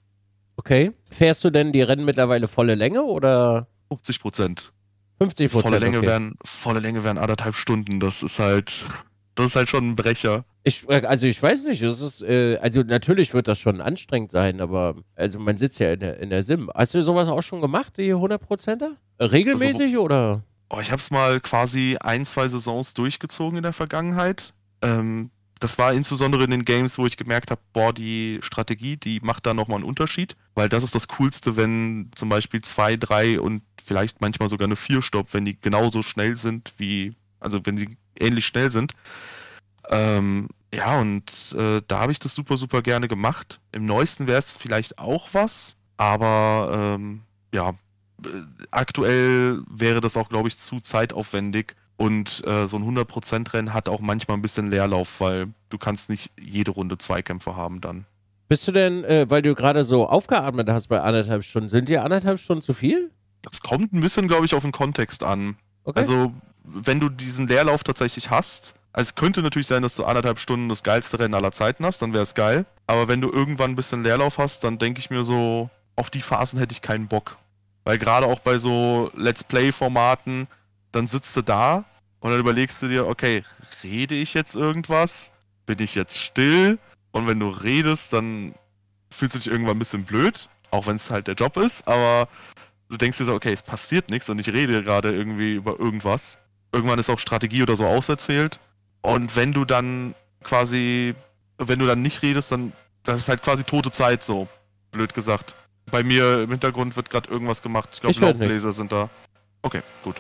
Okay. Fährst du denn die Rennen mittlerweile volle Länge oder? 50 Prozent. 50 Prozent. Volle Länge okay. wären, volle Länge wären anderthalb Stunden. Das ist halt, das ist halt schon ein Brecher. Ich, also ich weiß nicht, es ist, äh, also natürlich wird das schon anstrengend sein, aber also man sitzt ja in der, in der Sim. Hast du sowas auch schon gemacht, die 100%er? Regelmäßig also, oder? Oh, ich habe es mal quasi ein, zwei Saisons durchgezogen in der Vergangenheit. Ähm, das war insbesondere in den Games, wo ich gemerkt habe, boah, die Strategie, die macht da nochmal einen Unterschied. Weil das ist das Coolste, wenn zum Beispiel zwei, drei und vielleicht manchmal sogar eine Vierstopp, wenn die genauso schnell sind wie, also wenn sie ähnlich schnell sind. Ähm, ja, und äh, da habe ich das super, super gerne gemacht. Im neuesten wäre es vielleicht auch was, aber ähm, ja, äh, aktuell wäre das auch, glaube ich, zu zeitaufwendig. Und äh, so ein 100%-Rennen hat auch manchmal ein bisschen Leerlauf, weil du kannst nicht jede Runde Zweikämpfe haben dann. Bist du denn, äh, weil du gerade so aufgeatmet hast bei anderthalb Stunden, sind dir anderthalb Stunden zu viel? Das kommt ein bisschen, glaube ich, auf den Kontext an. Okay. Also, wenn du diesen Leerlauf tatsächlich hast, also es könnte natürlich sein, dass du anderthalb Stunden das geilste Rennen aller Zeiten hast, dann wäre es geil. Aber wenn du irgendwann ein bisschen Leerlauf hast, dann denke ich mir so, auf die Phasen hätte ich keinen Bock. Weil gerade auch bei so Let's Play-Formaten, dann sitzt du da und dann überlegst du dir, okay, rede ich jetzt irgendwas? Bin ich jetzt still? Und wenn du redest, dann fühlst du dich irgendwann ein bisschen blöd, auch wenn es halt der Job ist, aber du denkst dir so, okay, es passiert nichts und ich rede gerade irgendwie über irgendwas. Irgendwann ist auch Strategie oder so auserzählt. Und wenn du dann quasi, wenn du dann nicht redest, dann, das ist halt quasi tote Zeit so, blöd gesagt. Bei mir im Hintergrund wird gerade irgendwas gemacht. Ich glaube, Laubbläser sind da. Okay, gut.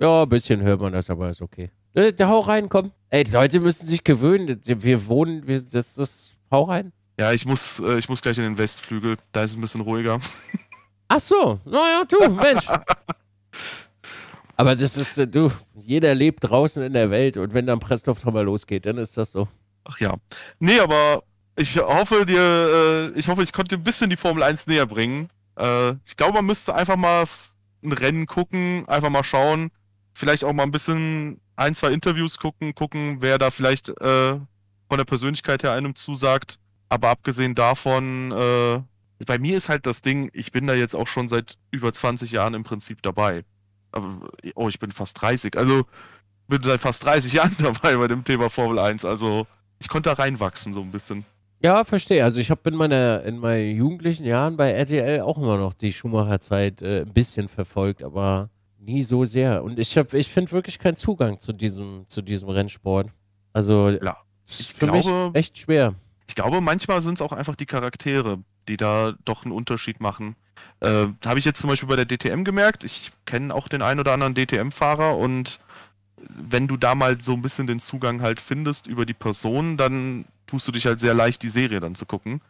Ja, ein bisschen hört man das, aber ist okay. Da, äh, da hau rein, komm. Ey, die Leute müssen sich gewöhnen. Wir wohnen, wir, das ist, hau rein. Ja, ich muss, äh, ich muss gleich in den Westflügel. Da ist es ein bisschen ruhiger. Ach so, naja, du, Mensch. Aber das ist, äh, du, jeder lebt draußen in der Welt und wenn dann Presslauf nochmal losgeht, dann ist das so. Ach ja. Nee, aber ich hoffe dir, äh, ich hoffe, ich konnte ein bisschen die Formel 1 näher bringen. Äh, ich glaube, man müsste einfach mal ein Rennen gucken, einfach mal schauen, vielleicht auch mal ein bisschen ein, zwei Interviews gucken, gucken, wer da vielleicht von der Persönlichkeit her einem zusagt. Aber abgesehen davon äh, bei mir ist halt das Ding, ich bin da jetzt auch schon seit über 20 Jahren im Prinzip dabei. Aber, oh, ich bin fast 30. Also bin seit fast 30 Jahren dabei bei dem Thema Formel 1. Also ich konnte da reinwachsen so ein bisschen. Ja, verstehe. Also ich habe in, meiner, in meinen jugendlichen Jahren bei RTL auch immer noch die Schumacher-Zeit äh, ein bisschen verfolgt, aber nie so sehr. Und ich, habe, ich finde wirklich keinen Zugang zu diesem, zu diesem Rennsport. Also ja, ich für glaube, mich echt schwer ich glaube, manchmal sind es auch einfach die Charaktere, die da doch einen Unterschied machen. Äh, Habe ich jetzt zum Beispiel bei der DTM gemerkt. Ich kenne auch den einen oder anderen DTM-Fahrer und wenn du da mal so ein bisschen den Zugang halt findest über die Person, dann tust du dich halt sehr leicht, die Serie dann zu gucken.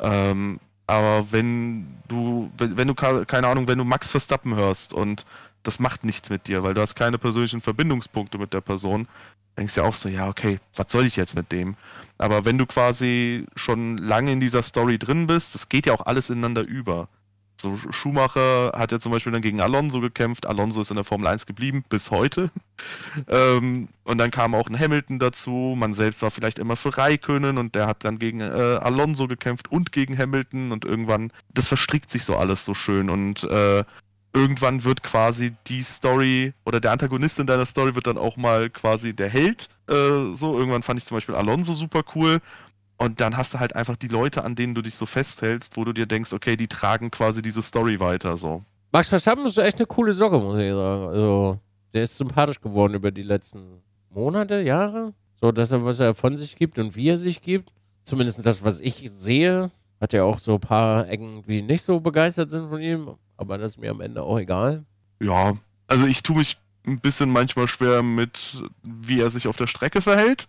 Ähm, aber wenn du, wenn, wenn du, keine Ahnung, wenn du Max Verstappen hörst und das macht nichts mit dir, weil du hast keine persönlichen Verbindungspunkte mit der Person. Denkst ja auch so, ja, okay, was soll ich jetzt mit dem? Aber wenn du quasi schon lange in dieser Story drin bist, das geht ja auch alles ineinander über. So Schumacher hat ja zum Beispiel dann gegen Alonso gekämpft. Alonso ist in der Formel 1 geblieben, bis heute. ähm, und dann kam auch ein Hamilton dazu. Man selbst war vielleicht immer für Raikönnen und der hat dann gegen äh, Alonso gekämpft und gegen Hamilton und irgendwann, das verstrickt sich so alles so schön. Und äh, irgendwann wird quasi die Story oder der Antagonist in deiner Story wird dann auch mal quasi der Held. Äh, so, irgendwann fand ich zum Beispiel Alonso super cool. Und dann hast du halt einfach die Leute, an denen du dich so festhältst, wo du dir denkst, okay, die tragen quasi diese Story weiter. So. Max Verstappen ist echt eine coole Socke, muss ich sagen. Also, der ist sympathisch geworden über die letzten Monate, Jahre. So, dass er, was er von sich gibt und wie er sich gibt. Zumindest das, was ich sehe, hat ja auch so ein paar Ecken, die nicht so begeistert sind von ihm. Aber das ist mir am Ende auch egal. Ja, also ich tue mich ein bisschen manchmal schwer mit, wie er sich auf der Strecke verhält.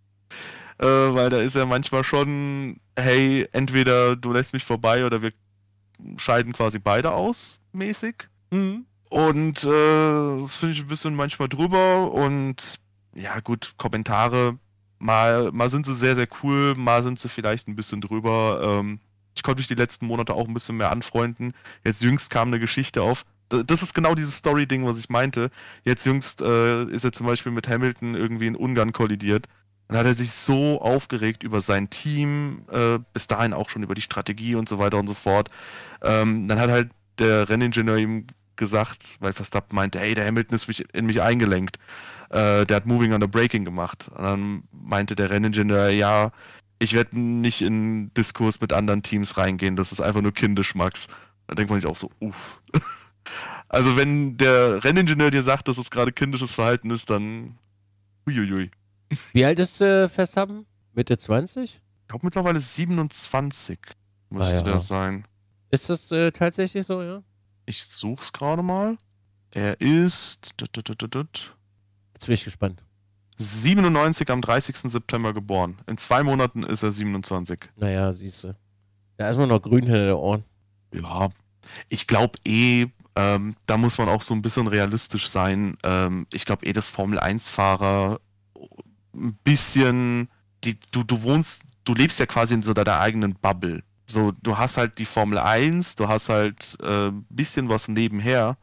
äh, weil da ist er manchmal schon, hey, entweder du lässt mich vorbei oder wir scheiden quasi beide aus, mäßig. Mhm. Und äh, das finde ich ein bisschen manchmal drüber. Und ja, gut, Kommentare. Mal, mal sind sie sehr, sehr cool, mal sind sie vielleicht ein bisschen drüber. Ähm, ich konnte mich die letzten Monate auch ein bisschen mehr anfreunden. Jetzt jüngst kam eine Geschichte auf. Das ist genau dieses Story-Ding, was ich meinte. Jetzt jüngst äh, ist er zum Beispiel mit Hamilton irgendwie in Ungarn kollidiert. Dann hat er sich so aufgeregt über sein Team, äh, bis dahin auch schon über die Strategie und so weiter und so fort. Ähm, dann hat halt der Renningenieur ihm gesagt, weil Verstappen meinte, hey, der Hamilton ist mich, in mich eingelenkt. Äh, der hat Moving on the Braking gemacht. Und dann meinte der Renningenieur, ja, ich werde nicht in Diskurs mit anderen Teams reingehen. Das ist einfach nur kindisch, Max. Da denkt man sich auch so, uff. also wenn der Renningenieur dir sagt, dass es gerade kindisches Verhalten ist, dann uiuiui. Wie alt ist äh, Festhaben? Mitte 20? Ich glaube mittlerweile 27 müsste ah, ja. der sein. Ist das äh, tatsächlich so, ja? Ich such's gerade mal. Er ist. Jetzt bin ich gespannt. 97 am 30. September geboren. In zwei Monaten ist er 27. Naja, siehst du. Da ist man noch grün hinter den Ohren. Ja, ich glaube eh, ähm, da muss man auch so ein bisschen realistisch sein. Ähm, ich glaube eh, dass Formel-1-Fahrer ein bisschen, die, du, du wohnst, du lebst ja quasi in so deiner eigenen Bubble. So, du hast halt die Formel 1, du hast halt äh, ein äh, bisschen was nebenher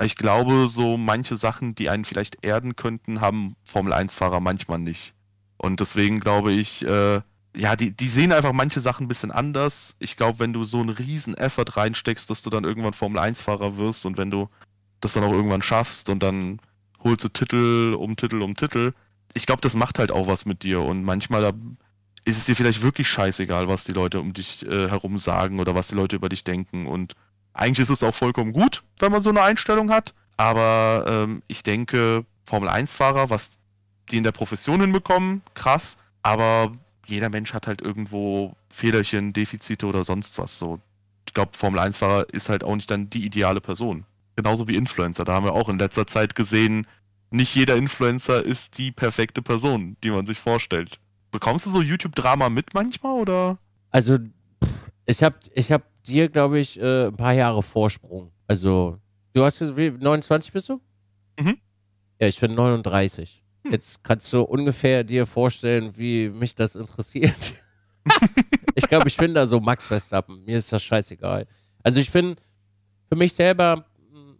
ich glaube, so manche Sachen, die einen vielleicht erden könnten, haben Formel-1-Fahrer manchmal nicht. Und deswegen glaube ich, äh, ja, die, die sehen einfach manche Sachen ein bisschen anders. Ich glaube, wenn du so einen riesen Effort reinsteckst, dass du dann irgendwann Formel-1-Fahrer wirst und wenn du das dann auch irgendwann schaffst und dann holst du Titel um Titel um Titel, ich glaube, das macht halt auch was mit dir. Und manchmal ist es dir vielleicht wirklich scheißegal, was die Leute um dich äh, herum sagen oder was die Leute über dich denken. Und eigentlich ist es auch vollkommen gut, wenn man so eine Einstellung hat. Aber ähm, ich denke, Formel-1-Fahrer, was die in der Profession hinbekommen, krass. Aber jeder Mensch hat halt irgendwo Fehlerchen, Defizite oder sonst was. So, ich glaube, Formel-1-Fahrer ist halt auch nicht dann die ideale Person. Genauso wie Influencer. Da haben wir auch in letzter Zeit gesehen, nicht jeder Influencer ist die perfekte Person, die man sich vorstellt. Bekommst du so YouTube-Drama mit manchmal oder? Also, ich habe ich hab dir, glaube ich, äh, ein paar Jahre Vorsprung. Also, du hast jetzt, wie, 29 bist du? Mhm. Ja, ich bin 39. Hm. Jetzt kannst du ungefähr dir vorstellen, wie mich das interessiert. ich glaube, ich bin da so Max Verstappen. Mir ist das scheißegal. Also, ich bin für mich selber,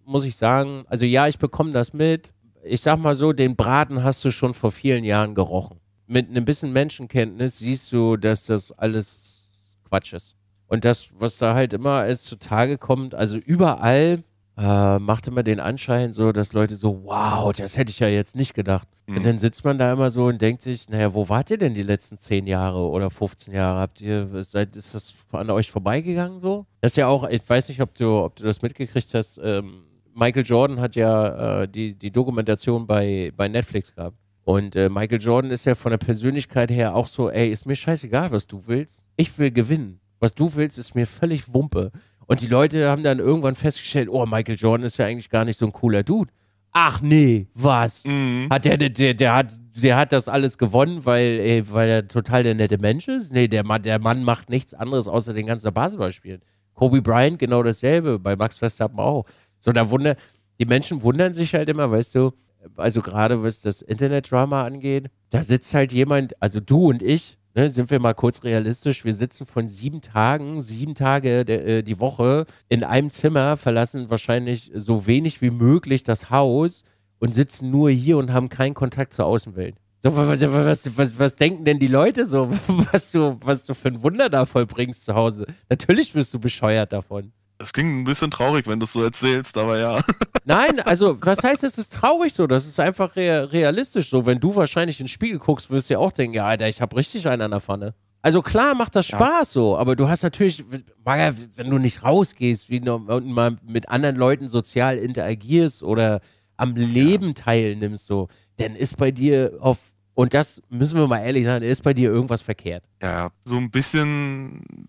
muss ich sagen, also ja, ich bekomme das mit. Ich sag mal so, den Braten hast du schon vor vielen Jahren gerochen. Mit einem bisschen Menschenkenntnis siehst du, dass das alles Quatsch ist. Und das, was da halt immer als zutage kommt, also überall äh, macht immer den Anschein so, dass Leute so, wow, das hätte ich ja jetzt nicht gedacht. Mhm. Und dann sitzt man da immer so und denkt sich, naja, wo wart ihr denn die letzten zehn Jahre oder 15 Jahre? Habt ihr, seid, ist das an euch vorbeigegangen so? Das ist ja auch, ich weiß nicht, ob du, ob du das mitgekriegt hast, ähm, Michael Jordan hat ja äh, die, die Dokumentation bei, bei Netflix gehabt. Und äh, Michael Jordan ist ja von der Persönlichkeit her auch so, ey, ist mir scheißegal, was du willst. Ich will gewinnen. Was du willst, ist mir völlig Wumpe. Und die Leute haben dann irgendwann festgestellt, oh, Michael Jordan ist ja eigentlich gar nicht so ein cooler Dude. Ach nee, was? Mhm. Hat der, der, der, hat, der hat das alles gewonnen, weil, ey, äh, weil er total der nette Mensch ist? Nee, der Mann, der Mann macht nichts anderes, außer den ganzen Basketball spielen. Kobe Bryant genau dasselbe, bei Max Verstappen auch. So, da wunder, die Menschen wundern sich halt immer, weißt du, also gerade was das Internetdrama angeht, da sitzt halt jemand, also du und ich, Ne, sind wir mal kurz realistisch, wir sitzen von sieben Tagen, sieben Tage de, äh, die Woche in einem Zimmer, verlassen wahrscheinlich so wenig wie möglich das Haus und sitzen nur hier und haben keinen Kontakt zur Außenwelt. So, was, was, was, was, denken denn die Leute so, was du, was du für ein Wunder da vollbringst zu Hause? Natürlich wirst du bescheuert davon. Das klingt ein bisschen traurig, wenn du es so erzählst, aber ja. Nein, also was heißt, es ist traurig so? Das ist einfach realistisch so. Wenn du wahrscheinlich in den Spiegel guckst, wirst du ja auch denken, ja, Alter, ich habe richtig einen an der Pfanne. Also klar macht das Spaß ja. so, aber du hast natürlich, wenn du nicht rausgehst, wie du mal mit anderen Leuten sozial interagierst oder am Leben ja. teilnimmst, so, dann ist bei dir auf, und das müssen wir mal ehrlich sein, ist bei dir irgendwas verkehrt. Ja, so ein bisschen,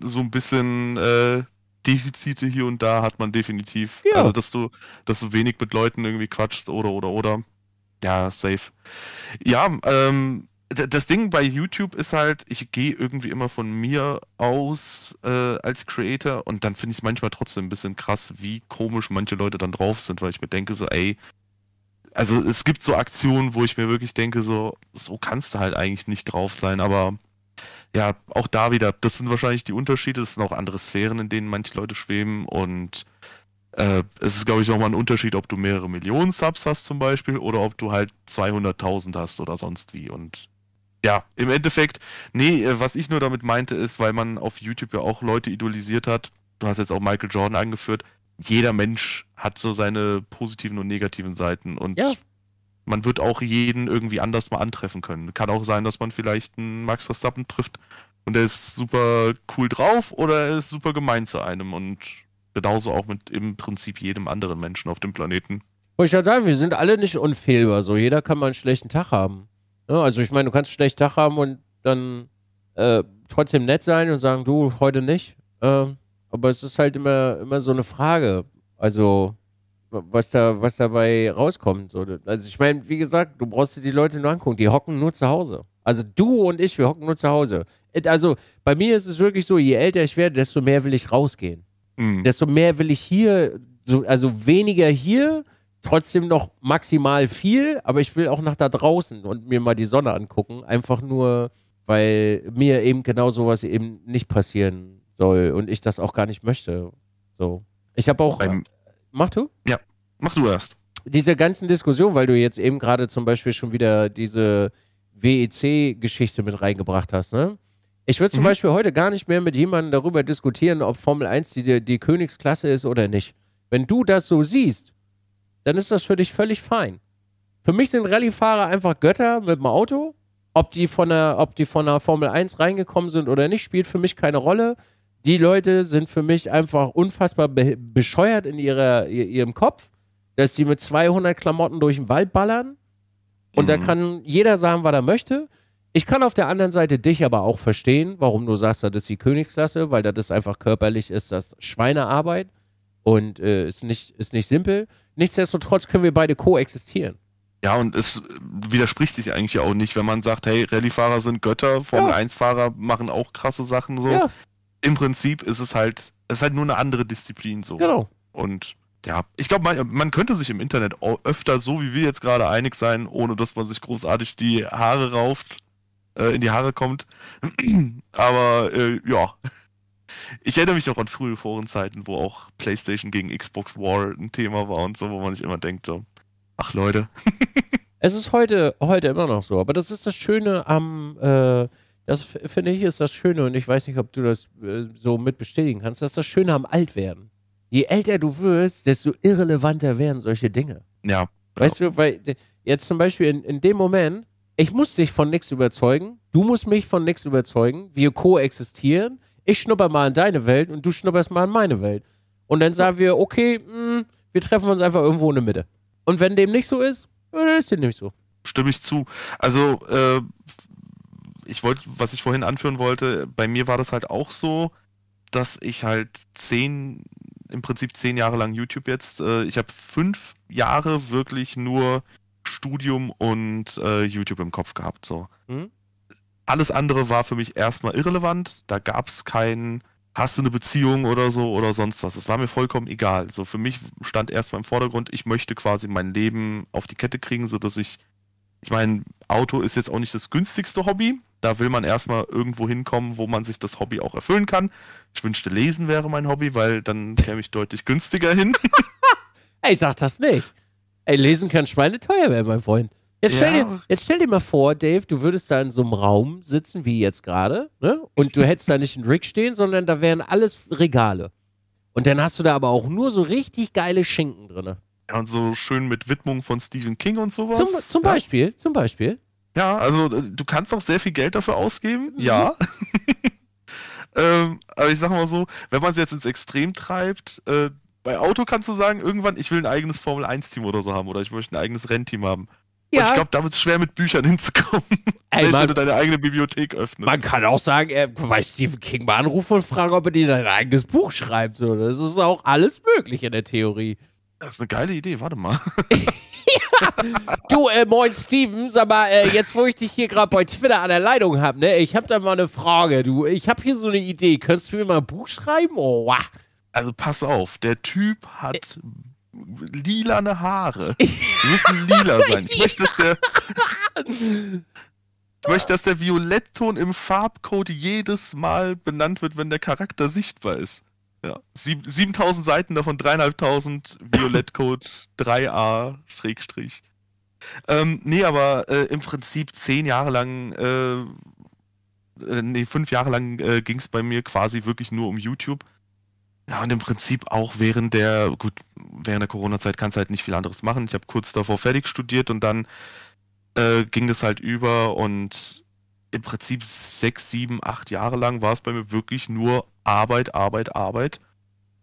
so ein bisschen äh, Defizite hier und da hat man definitiv. Ja. Also, dass du, dass du wenig mit Leuten irgendwie quatschst oder, oder, oder. Ja, safe. Ja, ähm, das Ding bei YouTube ist halt, ich gehe irgendwie immer von mir aus äh, als Creator und dann finde ich es manchmal trotzdem ein bisschen krass, wie komisch manche Leute dann drauf sind, weil ich mir denke so, ey, also es gibt so Aktionen, wo ich mir wirklich denke so, so kannst du halt eigentlich nicht drauf sein, aber ja, auch da wieder, das sind wahrscheinlich die Unterschiede, es sind auch andere Sphären, in denen manche Leute schweben und äh, es ist, glaube ich, nochmal ein Unterschied, ob du mehrere Millionen Subs hast zum Beispiel oder ob du halt 200.000 hast oder sonst wie und ja, im Endeffekt, nee, äh, was ich nur damit meinte ist, weil man auf YouTube ja auch Leute idolisiert hat, du hast jetzt auch Michael Jordan angeführt, jeder Mensch hat so seine positiven und negativen Seiten und ja man wird auch jeden irgendwie anders mal antreffen können. Kann auch sein, dass man vielleicht einen Max Verstappen trifft und der ist super cool drauf oder er ist super gemein zu einem und genauso auch mit im Prinzip jedem anderen Menschen auf dem Planeten. Wollte ich ja sagen, wir sind alle nicht unfehlbar. So, jeder kann mal einen schlechten Tag haben. Ja, also ich meine, du kannst einen schlechten Tag haben und dann äh, trotzdem nett sein und sagen, du, heute nicht. Ähm, aber es ist halt immer, immer so eine Frage. Also, was da, was dabei rauskommt. Also ich meine, wie gesagt, du brauchst dir die Leute nur angucken, die hocken nur zu Hause. Also du und ich, wir hocken nur zu Hause. Also bei mir ist es wirklich so, je älter ich werde, desto mehr will ich rausgehen. Mhm. Desto mehr will ich hier, also weniger hier, trotzdem noch maximal viel, aber ich will auch nach da draußen und mir mal die Sonne angucken. Einfach nur, weil mir eben genau sowas eben nicht passieren soll und ich das auch gar nicht möchte. So. Ich habe auch. Beim Mach du? Ja, mach du erst. Diese ganzen Diskussionen, weil du jetzt eben gerade zum Beispiel schon wieder diese WEC-Geschichte mit reingebracht hast, ne? Ich würde zum mhm. Beispiel heute gar nicht mehr mit jemandem darüber diskutieren, ob Formel 1 die, die Königsklasse ist oder nicht. Wenn du das so siehst, dann ist das für dich völlig fein. Für mich sind Rallye-Fahrer einfach Götter mit dem Auto. Ob die, von der, ob die von der Formel 1 reingekommen sind oder nicht, spielt für mich keine Rolle die Leute sind für mich einfach unfassbar be bescheuert in ihrer, ihrem Kopf, dass sie mit 200 Klamotten durch den Wald ballern. Und mhm. da kann jeder sagen, was er möchte. Ich kann auf der anderen Seite dich aber auch verstehen, warum du sagst, das ist die Königsklasse, weil das einfach körperlich ist, das Schweinearbeit und äh, ist, nicht, ist nicht simpel. Nichtsdestotrotz können wir beide koexistieren. Ja, und es widerspricht sich eigentlich auch nicht, wenn man sagt, hey, Rallye-Fahrer sind Götter, Formel-1-Fahrer ja. machen auch krasse Sachen so. Ja im Prinzip ist es halt, es ist halt nur eine andere Disziplin so. Genau. Und ja, ich glaube, man, man, könnte sich im Internet öfter so wie wir jetzt gerade einig sein, ohne dass man sich großartig die Haare rauft, äh, in die Haare kommt. Aber äh, ja. Ich erinnere mich auch an frühe Forenzeiten, wo auch PlayStation gegen Xbox War ein Thema war und so, wo man sich immer denkt, so, ach Leute. es ist heute, heute immer noch so, aber das ist das Schöne am, äh, das finde ich ist das Schöne und ich weiß nicht, ob du das äh, so mitbestätigen kannst, dass das Schöne am Altwerden. Je älter du wirst, desto irrelevanter werden solche Dinge. Ja. Weißt ja. du, weil jetzt zum Beispiel in, in dem Moment, ich muss dich von nichts überzeugen, du musst mich von nichts überzeugen, wir koexistieren, ich schnupper mal in deine Welt und du schnupperst mal in meine Welt. Und dann sagen wir, okay, mh, hm, wir treffen uns einfach irgendwo in der Mitte. Und wenn dem nicht so ist, dann ist dem nicht so. Stimme ich zu. Also, äh, ich wollte, was ich vorhin anführen wollte, bei mir war das halt auch so, dass ich halt zehn, im Prinzip zehn Jahre lang YouTube jetzt, äh, ich habe fünf Jahre wirklich nur Studium und äh, YouTube im Kopf gehabt. So. Mhm. Alles andere war für mich erstmal irrelevant. Da gab es keinen, hast du eine Beziehung oder so oder sonst was. Es war mir vollkommen egal. So für mich stand erstmal im Vordergrund, ich möchte quasi mein Leben auf die Kette kriegen, sodass ich, ich meine, Auto ist jetzt auch nicht das günstigste Hobby da will man erstmal irgendwo hinkommen, wo man sich das Hobby auch erfüllen kann. Ich wünschte, Lesen wäre mein Hobby, weil dann käme ich deutlich günstiger hin. Ey, ich sag das nicht. Ey, lesen kann Schweine teuer werden, mein Freund. Jetzt stell, ja. dir, jetzt stell dir mal vor, Dave, du würdest da in so einem Raum sitzen, wie jetzt gerade, ne? und du hättest da nicht einen Rick stehen, sondern da wären alles Regale. Und dann hast du da aber auch nur so richtig geile Schinken drin. Ja, und so schön mit Widmung von Stephen King und sowas. Zum, zum Beispiel, zum Beispiel. Ja, also äh, du kannst auch sehr viel Geld dafür ausgeben, mhm. ja. ähm, aber ich sag mal so, wenn man es jetzt ins Extrem treibt, äh, bei Auto kannst du sagen, irgendwann, ich will ein eigenes Formel-1-Team oder so haben oder ich möchte ein eigenes Rennteam haben. Ja. Und ich glaube, da wird es schwer mit Büchern hinzukommen. Ey, man, wenn du deine eigene Bibliothek öffnest. Man kann auch sagen, er äh, weiß Stephen King mal anrufen und fragen, ob er dir dein eigenes Buch schreibt. Das ist auch alles möglich in der Theorie. Das ist eine geile Idee, warte mal. Du, äh, moin Steven, sag mal, äh, jetzt wo ich dich hier gerade bei Twitter an der Leitung habe, ne, ich habe da mal eine Frage, du. Ich habe hier so eine Idee. Könntest du mir mal ein Buch schreiben? Oh, wow. Also pass auf, der Typ hat äh, lilane Haare. Die müssen lila sein. Ich möchte, dass der. Ich möchte, dass der Violettton im Farbcode jedes Mal benannt wird, wenn der Charakter sichtbar ist. Ja. 7000 Seiten, davon 3500 Violettcode 3a Schrägstrich. Ähm, nee, aber äh, im Prinzip zehn Jahre lang, äh, äh nee, fünf Jahre lang äh, ging es bei mir quasi wirklich nur um YouTube. Ja, und im Prinzip auch während der, gut, während der Corona-Zeit kannst du halt nicht viel anderes machen. Ich habe kurz davor fertig studiert und dann äh, ging das halt über und im Prinzip sechs, sieben, acht Jahre lang war es bei mir wirklich nur Arbeit, Arbeit, Arbeit.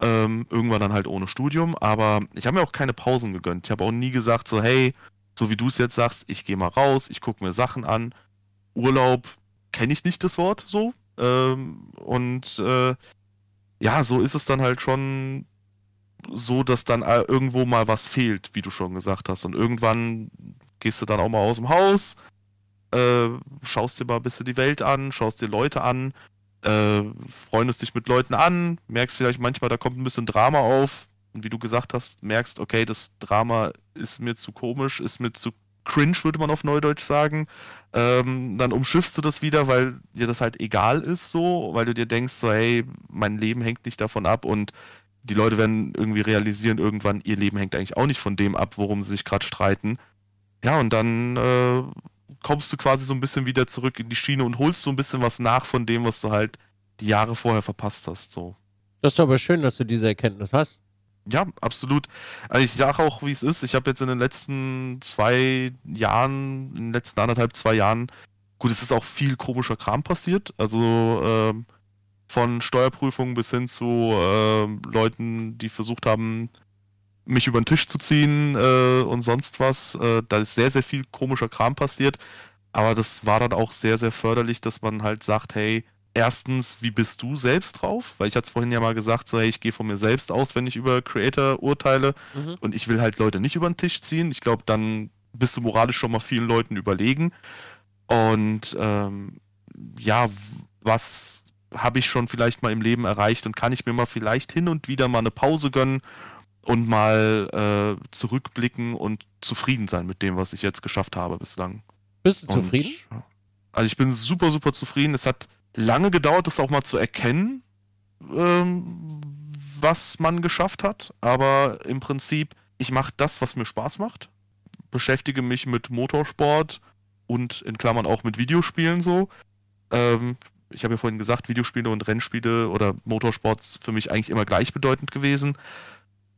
Ähm, irgendwann dann halt ohne Studium, aber ich habe mir auch keine Pausen gegönnt. Ich habe auch nie gesagt, so, hey, so wie du es jetzt sagst, ich gehe mal raus, ich gucke mir Sachen an. Urlaub kenne ich nicht das Wort so. Ähm, und äh, ja, so ist es dann halt schon so, dass dann äh, irgendwo mal was fehlt, wie du schon gesagt hast. Und irgendwann gehst du dann auch mal aus dem Haus, äh, schaust dir mal ein bisschen die Welt an, schaust dir Leute an, äh, freundest dich mit Leuten an, merkst vielleicht manchmal, da kommt ein bisschen Drama auf. Und wie du gesagt hast, merkst, okay, das Drama ist mir zu komisch, ist mir zu cringe, würde man auf Neudeutsch sagen. Ähm, dann umschiffst du das wieder, weil dir das halt egal ist so, weil du dir denkst, so, hey, mein Leben hängt nicht davon ab und die Leute werden irgendwie realisieren, irgendwann, ihr Leben hängt eigentlich auch nicht von dem ab, worum sie sich gerade streiten. Ja, und dann äh, kommst du quasi so ein bisschen wieder zurück in die Schiene und holst so ein bisschen was nach von dem, was du halt die Jahre vorher verpasst hast. So. Das ist aber schön, dass du diese Erkenntnis hast. Ja, absolut. Also ich sage auch, wie es ist. Ich habe jetzt in den letzten zwei Jahren, in den letzten anderthalb, zwei Jahren, gut, es ist auch viel komischer Kram passiert. Also ähm, von Steuerprüfungen bis hin zu äh, Leuten, die versucht haben, mich über den Tisch zu ziehen äh, und sonst was. Äh, da ist sehr, sehr viel komischer Kram passiert. Aber das war dann auch sehr, sehr förderlich, dass man halt sagt, hey, erstens, wie bist du selbst drauf? Weil ich hatte es vorhin ja mal gesagt, so, hey, ich gehe von mir selbst aus, wenn ich über Creator urteile. Mhm. Und ich will halt Leute nicht über den Tisch ziehen. Ich glaube, dann bist du moralisch schon mal vielen Leuten überlegen. Und ähm, ja, was habe ich schon vielleicht mal im Leben erreicht und kann ich mir mal vielleicht hin und wieder mal eine Pause gönnen und mal äh, zurückblicken und zufrieden sein mit dem, was ich jetzt geschafft habe bislang. Bist du und, zufrieden? Also ich bin super, super zufrieden. Es hat lange gedauert, das auch mal zu erkennen, ähm, was man geschafft hat. Aber im Prinzip, ich mache das, was mir Spaß macht, beschäftige mich mit Motorsport und in Klammern auch mit Videospielen so. Ähm, ich habe ja vorhin gesagt, Videospiele und Rennspiele oder Motorsport ist für mich eigentlich immer gleichbedeutend gewesen.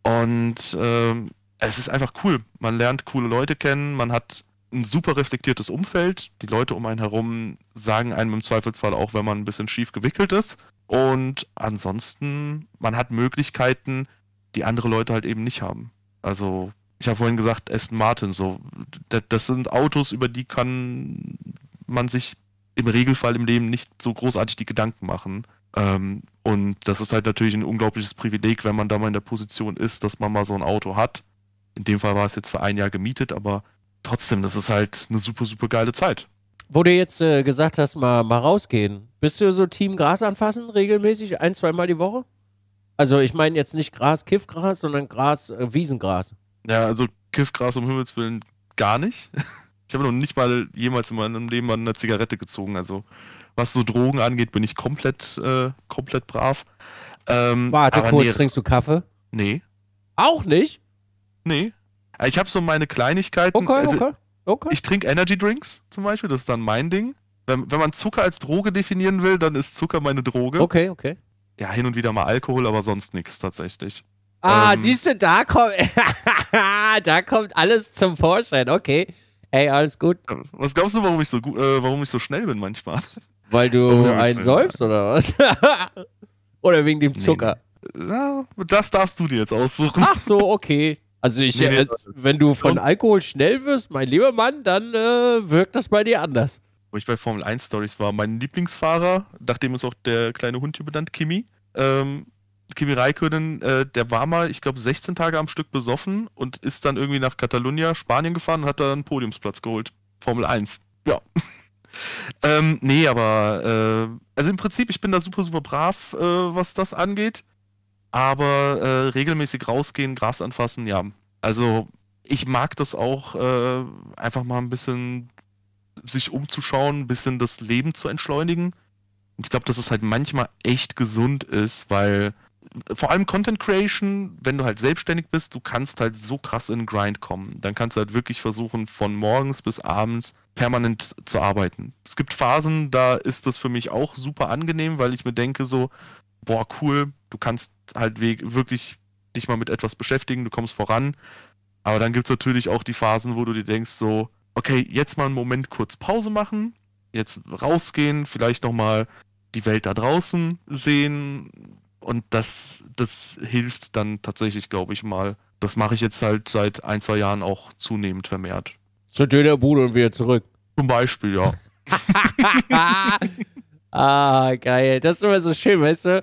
Und ähm, es ist einfach cool. Man lernt coole Leute kennen, man hat ein super reflektiertes Umfeld. Die Leute um einen herum sagen einem im Zweifelsfall auch, wenn man ein bisschen schief gewickelt ist. Und ansonsten, man hat Möglichkeiten, die andere Leute halt eben nicht haben. Also, ich habe vorhin gesagt, Aston Martin, so, das sind Autos, über die kann man sich im Regelfall im Leben nicht so großartig die Gedanken machen. Ähm, und das ist halt natürlich ein unglaubliches Privileg, wenn man da mal in der Position ist, dass man mal so ein Auto hat. In dem Fall war es jetzt für ein Jahr gemietet, aber trotzdem, das ist halt eine super, super geile Zeit. Wo du jetzt äh, gesagt hast, mal, mal rausgehen. Bist du so Team Gras anfassen regelmäßig, ein, zweimal die Woche? Also ich meine jetzt nicht Gras, Kiffgras, sondern Gras, äh, Wiesengras. Ja, also Kiffgras um Himmels Willen gar nicht. Ich habe noch nicht mal jemals in meinem Leben an einer Zigarette gezogen, also was so Drogen angeht, bin ich komplett, äh, komplett brav. Ähm, Warte kurz, nee, trinkst du Kaffee? Nee. Auch nicht? Nee. Ich habe so meine Kleinigkeiten. Okay, also, okay, okay. Ich trinke Energy Drinks zum Beispiel, das ist dann mein Ding. Wenn, wenn man Zucker als Droge definieren will, dann ist Zucker meine Droge. Okay, okay. Ja, hin und wieder mal Alkohol, aber sonst nichts tatsächlich. Ah, ähm, siehst du, da kommt, da kommt alles zum Vorschein. Okay. Ey, alles gut. Was glaubst du, warum ich so, äh, warum ich so schnell bin manchmal? Weil du einen säufst oder was? oder wegen dem Zucker? Nee, das darfst du dir jetzt aussuchen. Ach so, okay. Also ich, nee, nee, also wenn du von Alkohol schnell wirst, mein lieber Mann, dann äh, wirkt das bei dir anders. Wo ich bei Formel 1 Stories war, mein Lieblingsfahrer, nachdem ist auch der kleine Hund hier benannt, Kimi, ähm, Kimi Raikönen, äh, der war mal, ich glaube, 16 Tage am Stück besoffen und ist dann irgendwie nach Katalonien, Spanien gefahren und hat da einen Podiumsplatz geholt. Formel 1. Ja. Ähm, nee, aber äh, also im Prinzip, ich bin da super, super brav, äh, was das angeht. Aber äh, regelmäßig rausgehen, Gras anfassen, ja. Also ich mag das auch, äh, einfach mal ein bisschen sich umzuschauen, ein bisschen das Leben zu entschleunigen. Und ich glaube, dass es halt manchmal echt gesund ist, weil vor allem Content Creation, wenn du halt selbstständig bist, du kannst halt so krass in den Grind kommen. Dann kannst du halt wirklich versuchen, von morgens bis abends permanent zu arbeiten. Es gibt Phasen, da ist das für mich auch super angenehm, weil ich mir denke so, boah, cool, du kannst halt wirklich dich mal mit etwas beschäftigen, du kommst voran. Aber dann gibt es natürlich auch die Phasen, wo du dir denkst so, okay, jetzt mal einen Moment kurz Pause machen, jetzt rausgehen, vielleicht nochmal die Welt da draußen sehen. Und das, das hilft dann tatsächlich, glaube ich mal. Das mache ich jetzt halt seit ein, zwei Jahren auch zunehmend vermehrt. Zur Dönerbude und wieder zurück. Zum Beispiel, ja. ah, geil. Das ist immer so schön, weißt du?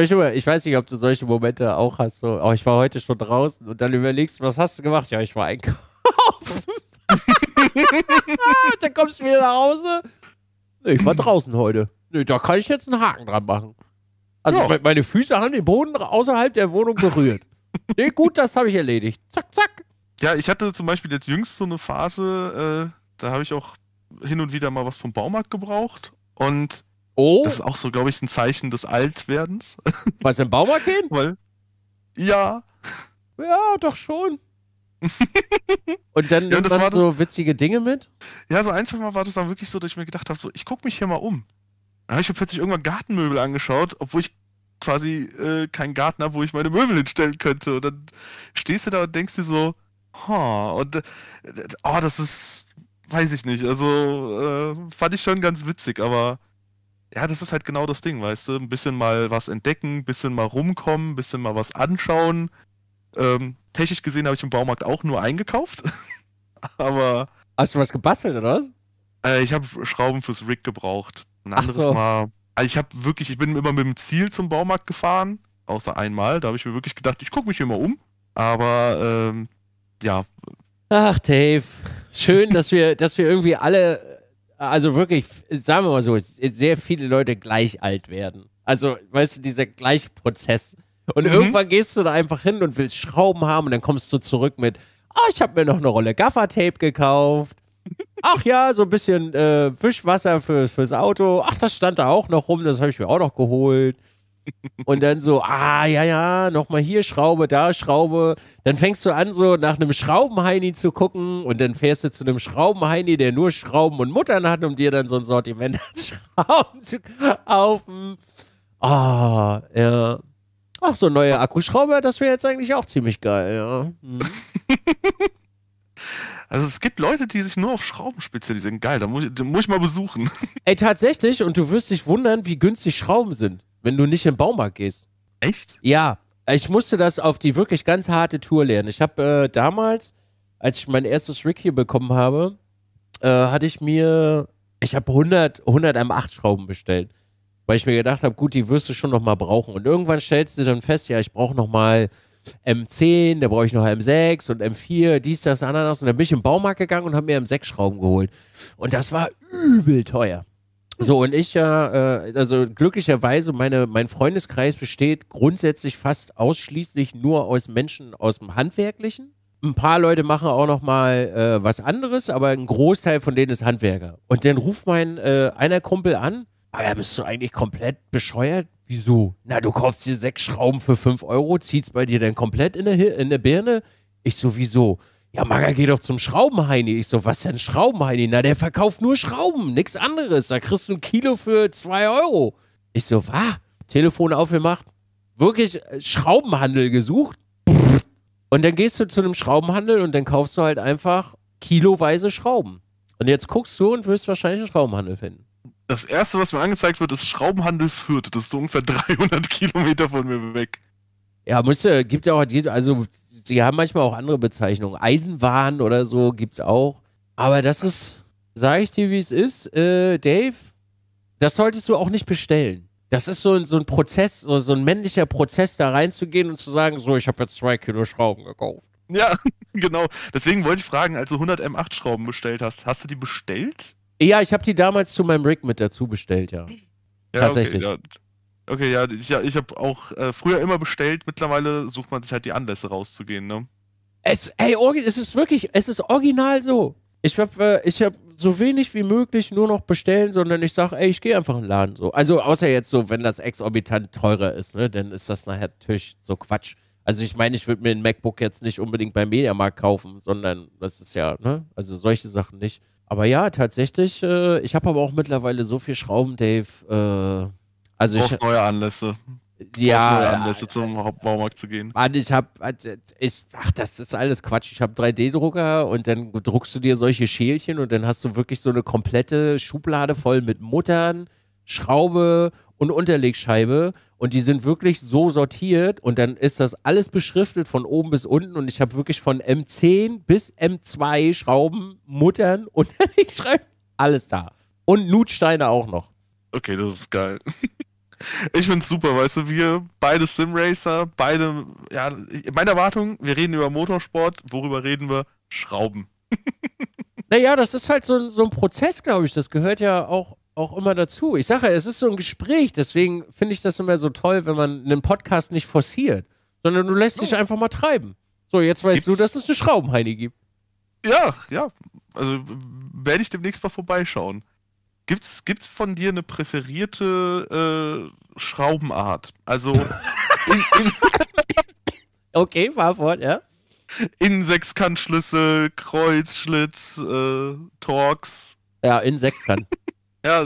ich weiß nicht, ob du solche Momente auch hast. So, oh, ich war heute schon draußen und dann überlegst du, was hast du gemacht? Ja, ich war einkaufen. dann kommst du wieder nach Hause. Ich war draußen heute. Nee, da kann ich jetzt einen Haken dran machen. Also ja. meine Füße haben den Boden außerhalb der Wohnung berührt. nee, gut, das habe ich erledigt. Zack, zack ja, ich hatte zum Beispiel jetzt jüngst so eine Phase, äh, da habe ich auch hin und wieder mal was vom Baumarkt gebraucht. Und oh. das ist auch so, glaube ich, ein Zeichen des Altwerdens. Was im Baumarkt gehen? Weil, ja. Ja, doch schon. und dann nimmt ja, man so witzige Dinge mit? Ja, so ein, zwei Mal war das dann wirklich so, dass ich mir gedacht habe, so, ich gucke mich hier mal um. Dann habe ich mir plötzlich irgendwann Gartenmöbel angeschaut, obwohl ich quasi äh, keinen Garten habe, wo ich meine Möbel hinstellen könnte. Und dann stehst du da und denkst dir so, Ha, und äh, oh, das ist, weiß ich nicht, also äh, fand ich schon ganz witzig, aber ja, das ist halt genau das Ding, weißt du? Ein bisschen mal was entdecken, ein bisschen mal rumkommen, ein bisschen mal was anschauen. Ähm, technisch gesehen habe ich im Baumarkt auch nur eingekauft. aber. Hast du was gebastelt, oder was? Äh, ich habe Schrauben fürs Rig gebraucht. Ein anderes so. Mal. Also ich habe wirklich, ich bin immer mit dem Ziel zum Baumarkt gefahren, außer einmal. Da habe ich mir wirklich gedacht, ich gucke mich hier mal um. Aber ähm, ja. Ach, Dave. Schön, dass wir, dass wir irgendwie alle, also wirklich, sagen wir mal so, sehr viele Leute gleich alt werden. Also, weißt du, dieser Gleichprozess. Und mhm. irgendwann gehst du da einfach hin und willst Schrauben haben und dann kommst du zurück mit, ah, oh, ich habe mir noch eine Rolle Gaffertape gekauft. Ach ja, so ein bisschen äh, Fischwasser für, fürs Auto. Ach, das stand da auch noch rum, das habe ich mir auch noch geholt und dann so, ah, ja, ja, nochmal hier Schraube, da Schraube. Dann fängst du an, so nach einem Schraubenheini zu gucken und dann fährst du zu einem Schraubenheini, der nur Schrauben und Muttern hat, um dir dann so ein Sortiment an Schrauben zu kaufen. Ah, ja. Ach, so ein neuer Akkuschrauber, das wäre jetzt eigentlich auch ziemlich geil, ja. Hm. Also es gibt Leute, die sich nur auf Schrauben spezialisieren. Geil, da muss, muss, ich mal besuchen. Ey, tatsächlich, und du wirst dich wundern, wie günstig Schrauben sind wenn du nicht in den Baumarkt gehst. Echt? Ja, ich musste das auf die wirklich ganz harte Tour lernen. Ich habe äh, damals, als ich mein erstes Rig hier bekommen habe, äh, hatte ich mir, ich habe 100, 100 M8 Schrauben bestellt, weil ich mir gedacht habe, gut, die wirst du schon nochmal brauchen. Und irgendwann stellst du dann fest, ja, ich brauche nochmal M10, da brauche ich noch M6 und M4, dies, das, anderes. Und dann bin ich im Baumarkt gegangen und habe mir M6 Schrauben geholt. Und das war übel teuer. So, und ich ja, äh, äh, also glücklicherweise, meine, mein Freundeskreis besteht grundsätzlich fast ausschließlich nur aus Menschen aus dem Handwerklichen. Ein paar Leute machen auch noch mal äh, was anderes, aber ein Großteil von denen ist Handwerker. Und dann ruft mein äh, einer Kumpel an, aber ah bist du eigentlich komplett bescheuert? Wieso? Na, du kaufst dir sechs Schrauben für fünf Euro, ziehst bei dir dann komplett in der, in der Birne. Ich so, wieso? ja, Maga, geh doch zum Schraubenheini. Ich so, was denn Schraubenheini? Na, der verkauft nur Schrauben, nichts anderes. Da kriegst du ein Kilo für zwei Euro. Ich so, ah, Telefon aufgemacht, wirklich äh, Schraubenhandel gesucht. Und dann gehst du zu einem Schraubenhandel und dann kaufst du halt einfach kiloweise Schrauben. Und jetzt guckst du und wirst wahrscheinlich einen Schraubenhandel finden. Das erste, was mir angezeigt wird, ist Schraubenhandel Fürth. Das ist so ungefähr 300 Kilometer von mir weg. Ja, musste, gibt ja auch, also sie haben manchmal auch andere Bezeichnungen. Eisenwaren oder so gibt es auch. Aber das ist, sage ich dir, wie es ist, äh, Dave, das solltest du auch nicht bestellen. Das ist so, ein, so ein Prozess, so, so ein männlicher Prozess, da reinzugehen und zu sagen, so, ich habe jetzt zwei Kilo Schrauben gekauft. Ja, genau. Deswegen wollte ich fragen, als du 100 M8 Schrauben bestellt hast, hast du die bestellt? Ja, ich habe die damals zu meinem Rig mit dazu bestellt, ja. ja Tatsächlich. Okay, ja. Okay, ja, ich, ich habe auch äh, früher immer bestellt, mittlerweile sucht man sich halt die Anlässe rauszugehen, ne? Es, ey, es ist wirklich, es ist original so. Ich habe äh, hab so wenig wie möglich nur noch bestellen, sondern ich sage, ey, ich gehe einfach in den Laden so. Also außer jetzt so, wenn das exorbitant teurer ist, ne, dann ist das nachher natürlich so Quatsch. Also ich meine, ich würde mir ein MacBook jetzt nicht unbedingt beim Mediamarkt kaufen, sondern das ist ja, ne, also solche Sachen nicht. Aber ja, tatsächlich, äh, ich habe aber auch mittlerweile so viel Schrauben, Dave, äh, also ich, neue Anlässe. Ja. Neue äh, Anlässe äh, zum Baumarkt zu gehen. Mann, ich hab, also, ich, ach, das ist alles Quatsch. Ich habe 3D-Drucker und dann druckst du dir solche Schälchen und dann hast du wirklich so eine komplette Schublade voll mit Muttern, Schraube und Unterlegscheibe und die sind wirklich so sortiert und dann ist das alles beschriftet von oben bis unten und ich habe wirklich von M10 bis M2 Schrauben, Muttern, Unterlegscheiben, alles da. Und Nutsteine auch noch. Okay, das ist geil. ich finde es super, weißt du, wir beide Simracer, beide, ja, meine Erwartung, wir reden über Motorsport, worüber reden wir? Schrauben. naja, das ist halt so, so ein Prozess, glaube ich, das gehört ja auch, auch immer dazu. Ich sage ja, es ist so ein Gespräch, deswegen finde ich das immer so toll, wenn man einen Podcast nicht forciert, sondern du lässt no. dich oh. einfach mal treiben. So, jetzt weißt Gibt's? du, dass es eine Schraubenheine gibt. Ja, ja. Also werde ich demnächst mal vorbeischauen. Gibt's, gibt's von dir eine präferierte äh, Schraubenart? Also. in, in okay, fahr fort, ja. Innensechskantschlüssel, Kreuzschlitz, äh, Torx. Ja, in Sechskant. ja,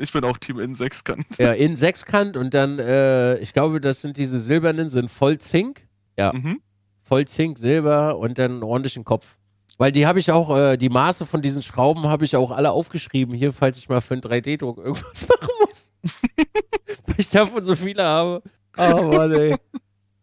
ich bin auch Team in Sechskant. Ja, in Sechskant und dann, äh, ich glaube, das sind diese silbernen, sind voll Zink. Ja. Mhm. Voll Zink, Silber und dann einen ordentlichen Kopf. Weil die habe ich auch, äh, die Maße von diesen Schrauben habe ich auch alle aufgeschrieben hier, falls ich mal für einen 3D-Druck irgendwas machen muss. Weil ich davon so viele habe. Oh Mann, ey.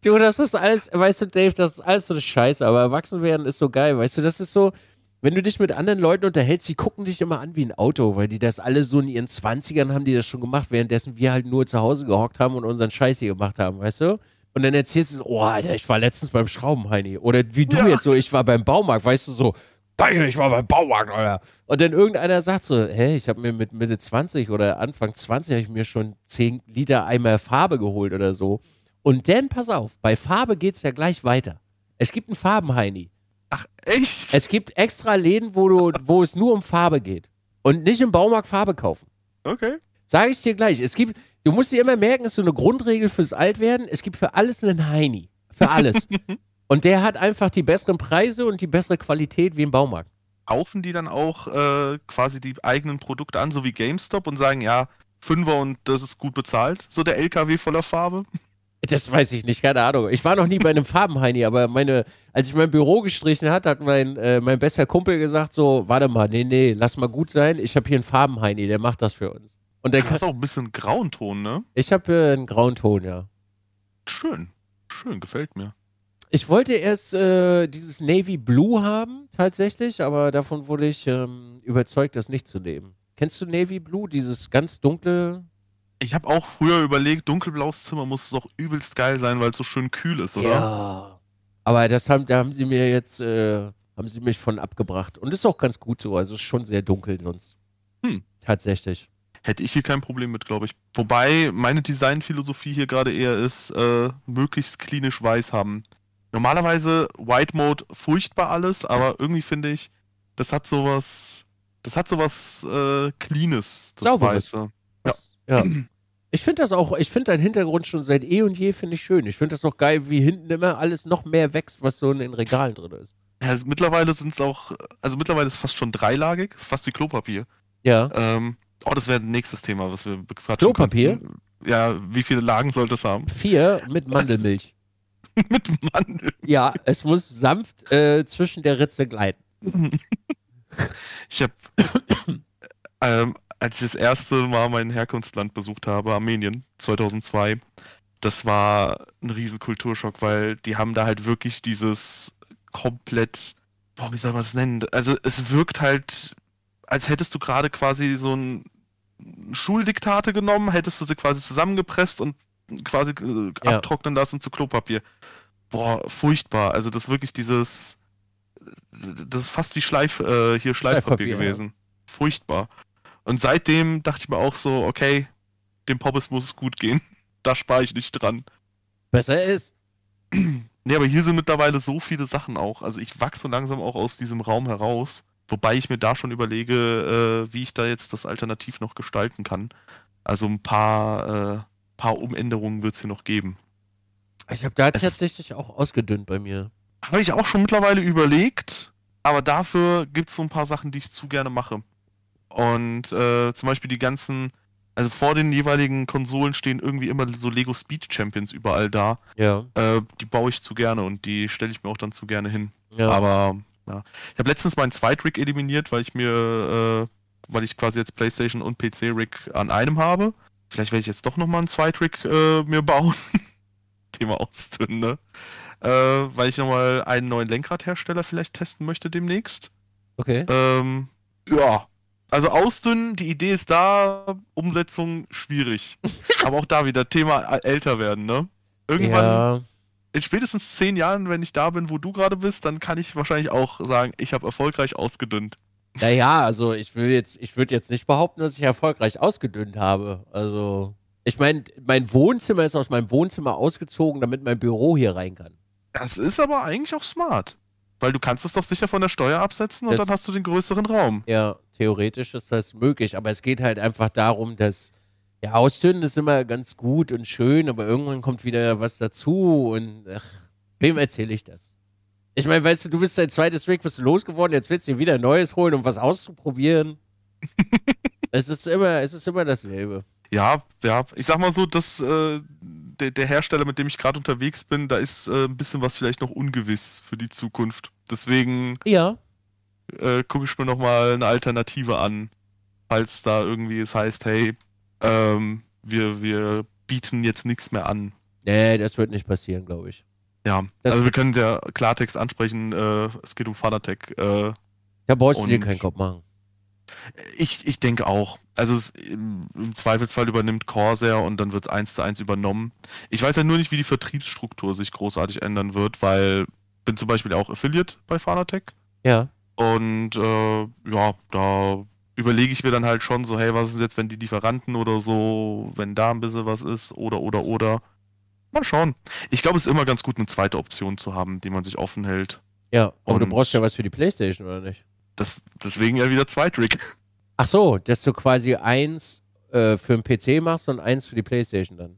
Du, das ist alles, weißt du, Dave, das ist alles so eine Scheiße, aber erwachsen werden ist so geil, weißt du, das ist so, wenn du dich mit anderen Leuten unterhältst, die gucken dich immer an wie ein Auto, weil die das alle so in ihren 20ern haben die das schon gemacht, währenddessen wir halt nur zu Hause gehockt haben und unseren Scheiß hier gemacht haben, weißt du? Und dann erzählst du, oh, Alter, ich war letztens beim Schraubenheini. Oder wie du ja. jetzt so, ich war beim Baumarkt, weißt du, so, geil, ich war beim Baumarkt, Alter. Und dann irgendeiner sagt so, hä, ich habe mir mit Mitte 20 oder Anfang 20 habe ich mir schon 10 Liter Eimer Farbe geholt oder so. Und dann, pass auf, bei Farbe geht's ja gleich weiter. Es gibt einen Farbenheini. Ach, echt? Es gibt extra Läden, wo, du, wo es nur um Farbe geht. Und nicht im Baumarkt Farbe kaufen. Okay. Sage ich dir gleich. Es gibt, du musst dir immer merken, ist so eine Grundregel fürs Altwerden. Es gibt für alles einen Heini. Für alles. und der hat einfach die besseren Preise und die bessere Qualität wie im Baumarkt. Kaufen die dann auch äh, quasi die eigenen Produkte an, so wie GameStop und sagen, ja, Fünfer und das ist gut bezahlt? So der LKW voller Farbe? Das weiß ich nicht, keine Ahnung. Ich war noch nie bei einem Farbenheini, aber meine, als ich mein Büro gestrichen hat, hat mein, äh, mein bester Kumpel gesagt so, warte mal, nee, nee, lass mal gut sein, ich habe hier einen Farbenheini, der macht das für uns. Und der du hast auch ein bisschen grauen Ton, ne? Ich habe äh, einen grauen Ton, ja. Schön. Schön, gefällt mir. Ich wollte erst äh, dieses Navy Blue haben, tatsächlich, aber davon wurde ich ähm, überzeugt, das nicht zu nehmen. Kennst du Navy Blue, dieses ganz dunkle? Ich habe auch früher überlegt, dunkelblaues Zimmer muss doch übelst geil sein, weil es so schön kühl ist, oder? Ja. Aber das haben, da haben sie mir jetzt, äh, haben sie mich von abgebracht. Und ist auch ganz gut so, also ist schon sehr dunkel sonst. Hm. Tatsächlich hätte ich hier kein Problem mit, glaube ich. Wobei meine Designphilosophie hier gerade eher ist, äh, möglichst klinisch weiß haben. Normalerweise White Mode furchtbar alles, aber irgendwie finde ich, das hat sowas, das hat sowas äh, Cleanes, das Sauberes. Weiße. Das, ja. ja. Ich finde das auch, ich finde deinen Hintergrund schon seit eh und je, finde ich schön. Ich finde das auch geil, wie hinten immer alles noch mehr wächst, was so in den Regalen drin ist. Ja, also mittlerweile sind es auch, also mittlerweile ist es fast schon dreilagig, ist fast wie Klopapier. Ja. Ähm, Oh, das wäre ein nächstes Thema, was wir bequatschen Klopapier? Ja, wie viele Lagen sollte es haben? Vier mit Mandelmilch. mit Mandel? Ja, es muss sanft äh, zwischen der Ritze gleiten. ich habe, äh, ähm, als ich das erste Mal mein Herkunftsland besucht habe, Armenien, 2002, das war ein riesen Kulturschock, weil die haben da halt wirklich dieses komplett, boah, wie soll man es nennen? Also es wirkt halt als hättest du gerade quasi so ein Schuldiktate genommen, hättest du sie quasi zusammengepresst und quasi äh, ja. abtrocknen lassen zu Klopapier. Boah, furchtbar. Also das ist wirklich dieses, das ist fast wie Schleif, äh, hier Schleifpapier, Schleifpapier gewesen. Ja. Furchtbar. Und seitdem dachte ich mir auch so, okay, dem Poppes muss es gut gehen. Da spare ich nicht dran. Besser ist. Nee, aber hier sind mittlerweile so viele Sachen auch. Also ich wachse langsam auch aus diesem Raum heraus. Wobei ich mir da schon überlege, äh, wie ich da jetzt das Alternativ noch gestalten kann. Also ein paar, äh, paar Umänderungen wird es hier noch geben. Ich habe da tatsächlich auch ausgedünnt bei mir. Habe ich auch schon mittlerweile überlegt, aber dafür gibt es so ein paar Sachen, die ich zu gerne mache. Und äh, zum Beispiel die ganzen, also vor den jeweiligen Konsolen stehen irgendwie immer so Lego Speed Champions überall da. Ja. Äh, die baue ich zu gerne und die stelle ich mir auch dann zu gerne hin. Ja. Aber ja. Ich habe letztens meinen zweit eliminiert, weil ich mir, äh, weil ich quasi jetzt PlayStation und PC-Rig an einem habe. Vielleicht werde ich jetzt doch nochmal einen zweit äh, mir bauen. Thema ausdünnen, ne? Äh, weil ich nochmal einen neuen Lenkradhersteller vielleicht testen möchte demnächst. Okay. Ähm, ja. Also ausdünnen, die Idee ist da, Umsetzung schwierig. Aber auch da wieder Thema äh, älter werden, ne? Irgendwann ja in spätestens zehn Jahren, wenn ich da bin, wo du gerade bist, dann kann ich wahrscheinlich auch sagen, ich habe erfolgreich ausgedünnt. Naja, also ich will jetzt, ich würde jetzt nicht behaupten, dass ich erfolgreich ausgedünnt habe. Also, ich meine, mein Wohnzimmer ist aus meinem Wohnzimmer ausgezogen, damit mein Büro hier rein kann. Das ist aber eigentlich auch smart. Weil du kannst es doch sicher von der Steuer absetzen und das, dann hast du den größeren Raum. Ja, theoretisch ist das möglich, aber es geht halt einfach darum, dass ja, Ausstöhnen ist immer ganz gut und schön, aber irgendwann kommt wieder was dazu und ach, wem erzähle ich das? Ich meine, weißt du, du bist dein zweites Weg bist du losgeworden, jetzt willst du dir wieder ein Neues holen, um was auszuprobieren. es ist immer, es ist immer dasselbe. Ja, ja. Ich sag mal so, dass äh, der, der, Hersteller, mit dem ich gerade unterwegs bin, da ist äh, ein bisschen was vielleicht noch ungewiss für die Zukunft. Deswegen ja. äh, gucke ich mir nochmal eine Alternative an, falls da irgendwie es heißt, hey, ähm, wir, wir bieten jetzt nichts mehr an. Nee, das wird nicht passieren, glaube ich. Ja, das also wir können ja Klartext ansprechen, äh, es geht um Fanatec. Äh, da brauchst du dir keinen Kopf machen. Ich, ich denke auch. Also es, im, Zweifelsfall übernimmt Corsair und dann wird es eins zu eins übernommen. Ich weiß ja nur nicht, wie die Vertriebsstruktur sich großartig ändern wird, weil bin zum Beispiel auch Affiliate bei Fanatec. Ja. Und äh, ja, da überlege ich mir dann halt schon so, hey, was ist jetzt, wenn die Lieferanten oder so, wenn da ein bisschen was ist oder oder oder. Mal schauen. Ich glaube, es ist immer ganz gut, eine zweite Option zu haben, die man sich offen hält. Ja, aber Und du brauchst ja was für die Playstation, oder nicht? Das, deswegen ja wieder zwei Trick. Ach so, dass du quasi eins äh, für den PC machst und eins für die Playstation dann.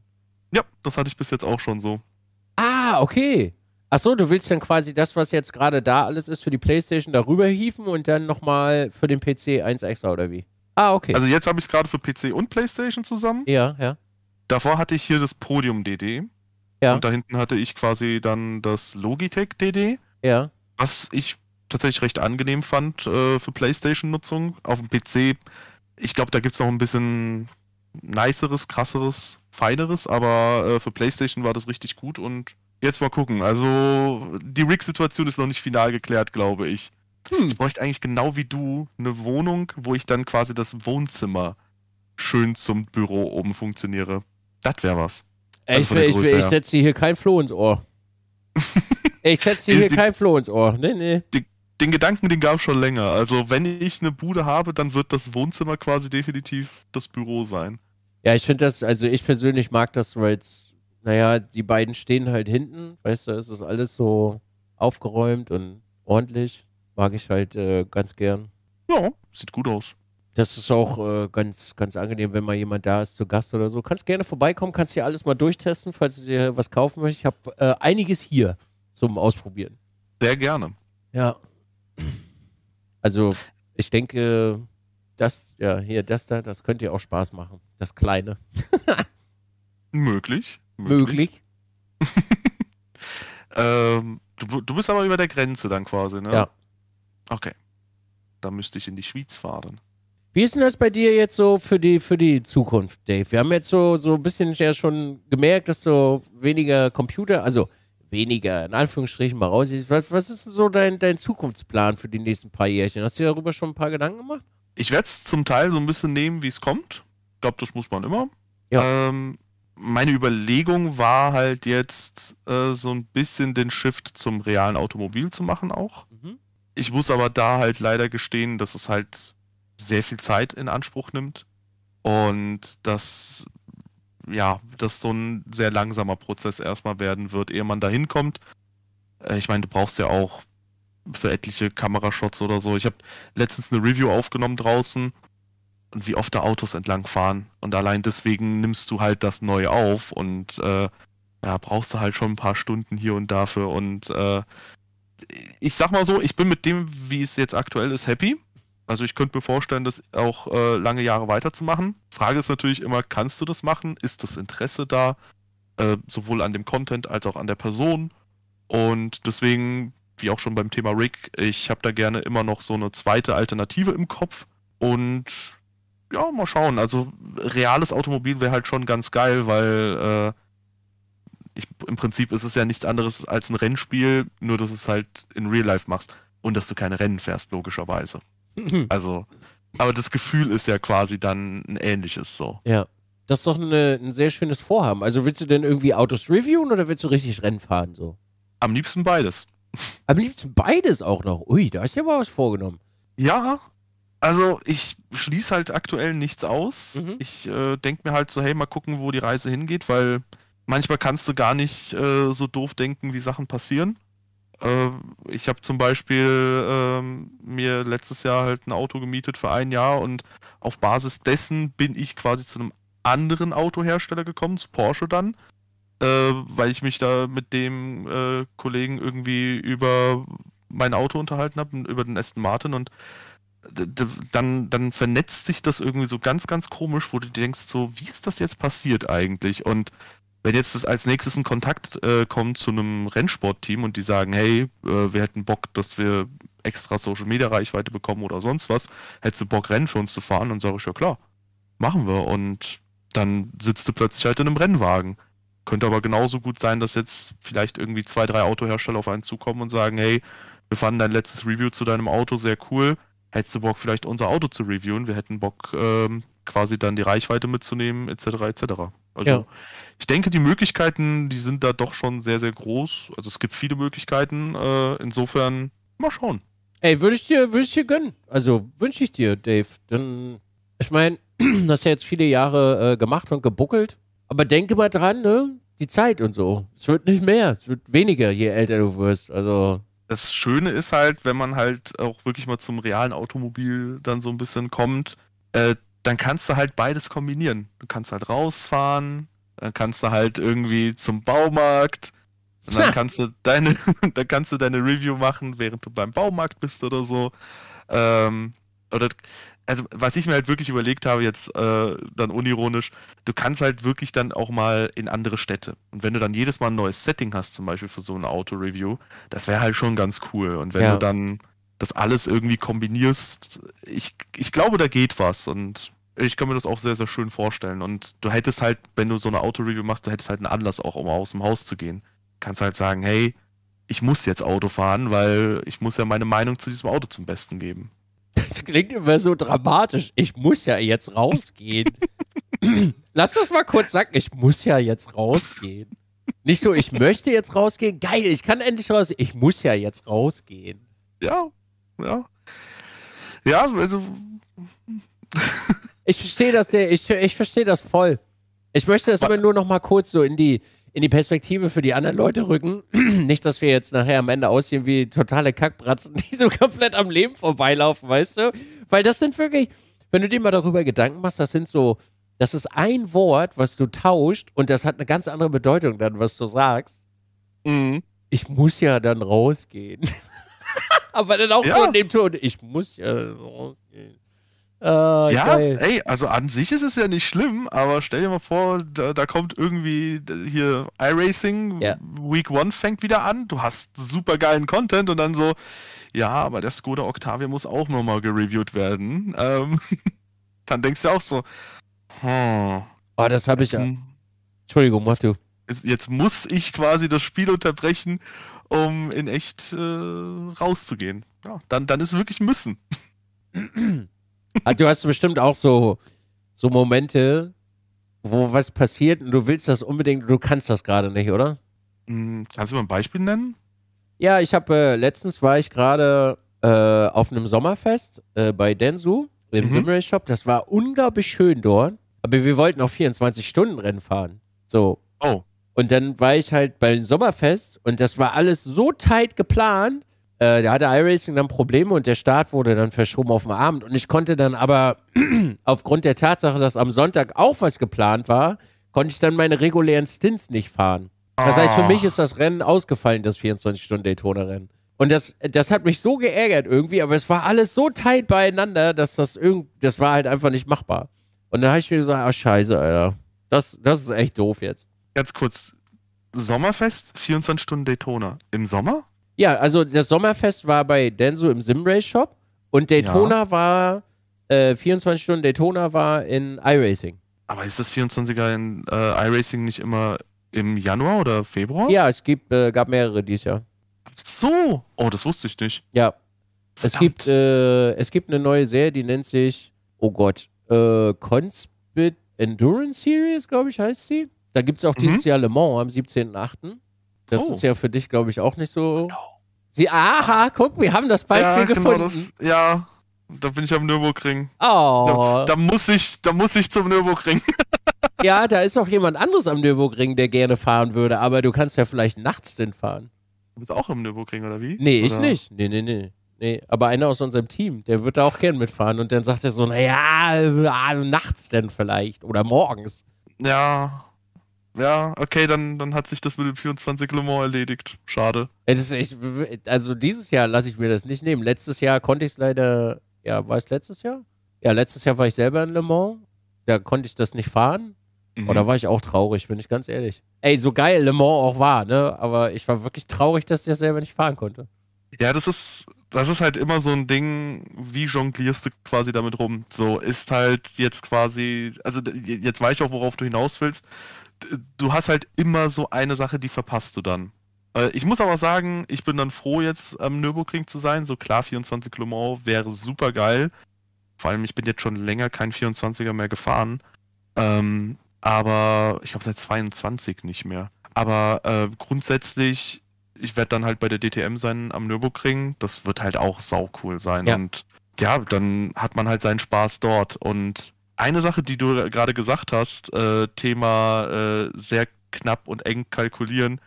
Ja, das hatte ich bis jetzt auch schon so. Ah, okay. Ach so, du willst dann quasi das, was jetzt gerade da alles ist, für die PlayStation darüber hieven und dann nochmal für den PC eins extra oder wie? Ah, okay. Also jetzt habe ich es gerade für PC und PlayStation zusammen. Ja, ja. Davor hatte ich hier das Podium DD. Ja. Und da hinten hatte ich quasi dann das Logitech DD. Ja. Was ich tatsächlich recht angenehm fand äh, für PlayStation-Nutzung. Auf dem PC, ich glaube, da gibt es noch ein bisschen niceres, krasseres, feineres, aber äh, für PlayStation war das richtig gut und Jetzt mal gucken. Also, die Rig-Situation ist noch nicht final geklärt, glaube ich. Hm. Ich bräuchte eigentlich genau wie du eine Wohnung, wo ich dann quasi das Wohnzimmer schön zum Büro oben funktioniere. Das wäre was. also ich, ich, ich setze hier kein Floh ins Ohr. ich setze hier die, kein Floh ins Ohr. Nee, nee. Die, den Gedanken, den gab es schon länger. Also, wenn ich eine Bude habe, dann wird das Wohnzimmer quasi definitiv das Büro sein. Ja, ich finde das, also ich persönlich mag das, weil es naja, die beiden stehen halt hinten, weißt du, es ist alles so aufgeräumt und ordentlich. Mag ich halt äh, ganz gern. Ja, sieht gut aus. Das ist auch äh, ganz, ganz angenehm, wenn mal jemand da ist zu Gast oder so. Kannst gerne vorbeikommen, kannst hier alles mal durchtesten, falls du dir was kaufen möchtest. Ich habe äh, einiges hier zum Ausprobieren. Sehr gerne. Ja. Also, ich denke, das, ja, hier, das da, das könnte dir auch Spaß machen. Das Kleine. Möglich möglich. ähm, du, du, bist aber über der Grenze dann quasi, ne? Ja. Okay. Da müsste ich in die Schweiz fahren. Wie ist denn das bei dir jetzt so für die, für die Zukunft, Dave? Wir haben jetzt so, so ein bisschen ja schon gemerkt, dass du weniger Computer, also weniger in Anführungsstrichen mal raus ist. Was, was ist denn so dein, dein Zukunftsplan für die nächsten paar Jährchen? Hast du dir darüber schon ein paar Gedanken gemacht? Ich werde es zum Teil so ein bisschen nehmen, wie es kommt. Ich glaube, das muss man immer. Ja. Ähm, meine Überlegung war halt jetzt äh, so ein bisschen den Shift zum realen Automobil zu machen auch. Mhm. Ich muss aber da halt leider gestehen, dass es halt sehr viel Zeit in Anspruch nimmt und dass ja, das so ein sehr langsamer Prozess erstmal werden wird, ehe man da hinkommt. Äh, ich meine, du brauchst ja auch für etliche Kamerashots oder so. Ich habe letztens eine Review aufgenommen draußen und wie oft da Autos entlangfahren. Und allein deswegen nimmst du halt das neu auf und äh, ja, brauchst du halt schon ein paar Stunden hier und dafür. Und äh, ich sag mal so, ich bin mit dem, wie es jetzt aktuell ist, happy. Also ich könnte mir vorstellen, das auch äh, lange Jahre weiterzumachen. Frage ist natürlich immer, kannst du das machen? Ist das Interesse da? Äh, sowohl an dem Content als auch an der Person. Und deswegen, wie auch schon beim Thema Rick, ich habe da gerne immer noch so eine zweite Alternative im Kopf. Und ja, mal schauen. Also reales Automobil wäre halt schon ganz geil, weil äh, ich, im Prinzip ist es ja nichts anderes als ein Rennspiel, nur dass es halt in Real Life machst und dass du keine Rennen fährst, logischerweise. Mhm. also, aber das Gefühl ist ja quasi dann ein ähnliches so. Ja. Das ist doch eine, ein sehr schönes Vorhaben. Also willst du denn irgendwie Autos reviewen oder willst du richtig Rennen fahren so? Am liebsten beides. Am liebsten beides auch noch. Ui, da ist ja mal was vorgenommen. Ja, also ich schließe halt aktuell nichts aus. Mhm. Ich äh, denke mir halt so, hey, mal gucken, wo die Reise hingeht, weil manchmal kannst du gar nicht äh, so doof denken, wie Sachen passieren. Äh, ich habe zum Beispiel ähm, mir letztes Jahr halt ein Auto gemietet für ein Jahr und auf Basis dessen bin ich quasi zu einem anderen Autohersteller gekommen, zu Porsche dann äh, weil ich mich da mit dem äh, Kollegen irgendwie über mein Auto unterhalten habe, über den Aston Martin und dann, dann vernetzt sich das irgendwie so ganz, ganz komisch, wo du denkst, so, wie ist das jetzt passiert eigentlich? Und wenn jetzt als nächstes ein Kontakt äh, kommt zu einem Rennsportteam und die sagen, hey, äh, wir hätten Bock, dass wir extra Social Media Reichweite bekommen oder sonst was, hättest du Bock, Rennen für uns zu fahren? Dann sage ich, ja klar, machen wir. Und dann sitzt du plötzlich halt in einem Rennwagen. Könnte aber genauso gut sein, dass jetzt vielleicht irgendwie zwei, drei Autohersteller auf einen zukommen und sagen, hey, wir fanden dein letztes Review zu deinem Auto sehr cool hättest du Bock, vielleicht unser Auto zu reviewen? Wir hätten Bock, ähm, quasi dann die Reichweite mitzunehmen, etc., etc. Also ja. ich denke, die Möglichkeiten, die sind da doch schon sehr, sehr groß. Also es gibt viele Möglichkeiten. Äh, insofern mal schauen. Ey, würde ich dir, würde ich dir gönnen. Also wünsche ich dir, Dave. Dann, ich meine, das hast ja jetzt viele Jahre äh, gemacht und gebuckelt. Aber denke mal dran, ne? Die Zeit und so. Es wird nicht mehr, es wird weniger, je älter du wirst. Also das Schöne ist halt, wenn man halt auch wirklich mal zum realen Automobil dann so ein bisschen kommt, äh, dann kannst du halt beides kombinieren. Du kannst halt rausfahren, dann kannst du halt irgendwie zum Baumarkt, und dann kannst du deine, dann kannst du deine Review machen, während du beim Baumarkt bist oder so. Ähm, oder also was ich mir halt wirklich überlegt habe, jetzt äh, dann unironisch, du kannst halt wirklich dann auch mal in andere Städte. Und wenn du dann jedes Mal ein neues Setting hast, zum Beispiel für so eine Auto-Review, das wäre halt schon ganz cool. Und wenn ja. du dann das alles irgendwie kombinierst, ich, ich glaube, da geht was. Und ich kann mir das auch sehr, sehr schön vorstellen. Und du hättest halt, wenn du so eine Auto-Review machst, du hättest halt einen Anlass auch, um aus dem Haus zu gehen. kannst halt sagen, hey, ich muss jetzt Auto fahren, weil ich muss ja meine Meinung zu diesem Auto zum Besten geben. Das klingt immer so dramatisch. Ich muss ja jetzt rausgehen. Lass das mal kurz sagen. Ich muss ja jetzt rausgehen. Nicht so, ich möchte jetzt rausgehen. Geil, ich kann endlich rausgehen. Ich muss ja jetzt rausgehen. Ja, ja. Ja, also. ich verstehe das, ich, ich verstehe das voll. Ich möchte das immer nur noch mal kurz so in die, in die Perspektive für die anderen Leute rücken. Nicht, dass wir jetzt nachher am Ende aussehen wie totale Kackbratzen, die so komplett am Leben vorbeilaufen, weißt du? Weil das sind wirklich, wenn du dir mal darüber Gedanken machst, das sind so, das ist ein Wort, was du tauscht und das hat eine ganz andere Bedeutung dann, was du sagst. Mhm. Ich muss ja dann rausgehen. Aber dann auch ja. so dem Ton, ich muss ja rausgehen. Ah, ja, geil. ey, also an sich ist es ja nicht schlimm, aber stell dir mal vor, da, da kommt irgendwie hier iRacing, ja. Week One fängt wieder an, du hast super geilen Content und dann so, ja, aber der Skoda Octavia muss auch nochmal gereviewt werden. Ähm, dann denkst du auch so, hm. Oh, das habe ich ja. Entschuldigung, mach du. Jetzt, muss ich quasi das Spiel unterbrechen, um in echt äh, rauszugehen. Ja, dann, dann ist wirklich müssen. Also, du hast bestimmt auch so, so Momente, wo was passiert und du willst das unbedingt und du kannst das gerade nicht, oder? Mhm, kannst du mal ein Beispiel nennen? Ja, ich habe äh, letztens war ich gerade äh, auf einem Sommerfest äh, bei Densu im mhm. Simray Shop. Das war unglaublich schön dort. Aber wir wollten auch 24-Stunden-Rennen fahren. So. Oh. Und dann war ich halt beim Sommerfest und das war alles so tight geplant, äh, da hatte iRacing dann Probleme und der Start wurde dann verschoben auf den Abend. Und ich konnte dann aber aufgrund der Tatsache, dass am Sonntag auch was geplant war, konnte ich dann meine regulären Stints nicht fahren. Das heißt, für ah. mich ist das Rennen ausgefallen, das 24-Stunden-Daytona-Rennen. Und das, das hat mich so geärgert irgendwie, aber es war alles so tight beieinander, dass das irgend, das war halt einfach nicht machbar. Und dann habe ich mir gesagt, ah scheiße, Alter. Das, das ist echt doof jetzt. Ganz kurz, Sommerfest, 24 Stunden Daytona. Im Sommer? Ja, also das Sommerfest war bei Denso im Simrace Shop und Daytona ja. war äh, 24 Stunden Daytona war in iRacing. Aber ist das 24er in äh, iRacing nicht immer im Januar oder Februar? Ja, es gibt, äh, gab mehrere dieses Jahr. So, oh, das wusste ich nicht. Ja, Verdammt. es gibt äh, es gibt eine neue Serie, die nennt sich oh Gott äh, Conspit Endurance Series, glaube ich, heißt sie. Da gibt es auch mhm. dieses Jahr Le Mans am 17.8. Das oh. ist ja für dich, glaube ich, auch nicht so. No. Genau. Sie, aha, guck, wir haben das Beispiel ja, genau gefunden. das, ja, da bin ich am Nürburgring. Oh. Da, da, muss ich, da muss ich zum Nürburgring. ja, da ist noch jemand anderes am Nürburgring, der gerne fahren würde, aber du kannst ja vielleicht nachts denn fahren. Du bist auch am Nürburgring, oder wie? Nee, oder? ich nicht. Nee, nee, nee. Nee, aber einer aus unserem Team, der wird da auch gern mitfahren und dann sagt er so, naja, ah, nachts denn vielleicht oder morgens. Ja, ja, okay, dann, dann hat sich das mit dem 24 Le Mans erledigt. Schade. Echt, also dieses Jahr lasse ich mir das nicht nehmen. Letztes Jahr konnte ich es leider, ja, war es letztes Jahr? Ja, letztes Jahr war ich selber in Le Mans. Da konnte ich das nicht fahren. Mhm. da war ich auch traurig, bin ich ganz ehrlich. Ey, so geil Le Mans auch war, ne? Aber ich war wirklich traurig, dass ich das selber nicht fahren konnte. Ja, das ist, das ist halt immer so ein Ding, wie jonglierst du quasi damit rum? So ist halt jetzt quasi, also jetzt weiß ich auch, worauf du hinaus willst du hast halt immer so eine Sache, die verpasst du dann. Äh, ich muss aber sagen, ich bin dann froh, jetzt am Nürburgring zu sein. So klar, 24 Le Mans wäre super geil. Vor allem, ich bin jetzt schon länger kein 24er mehr gefahren. Ähm, aber ich glaube, seit 22 nicht mehr. Aber äh, grundsätzlich, ich werde dann halt bei der DTM sein am Nürburgring. Das wird halt auch saucool sein. Ja. Und ja, dann hat man halt seinen Spaß dort. Und eine Sache, die du gerade gesagt hast, äh, Thema äh, sehr knapp und eng kalkulieren,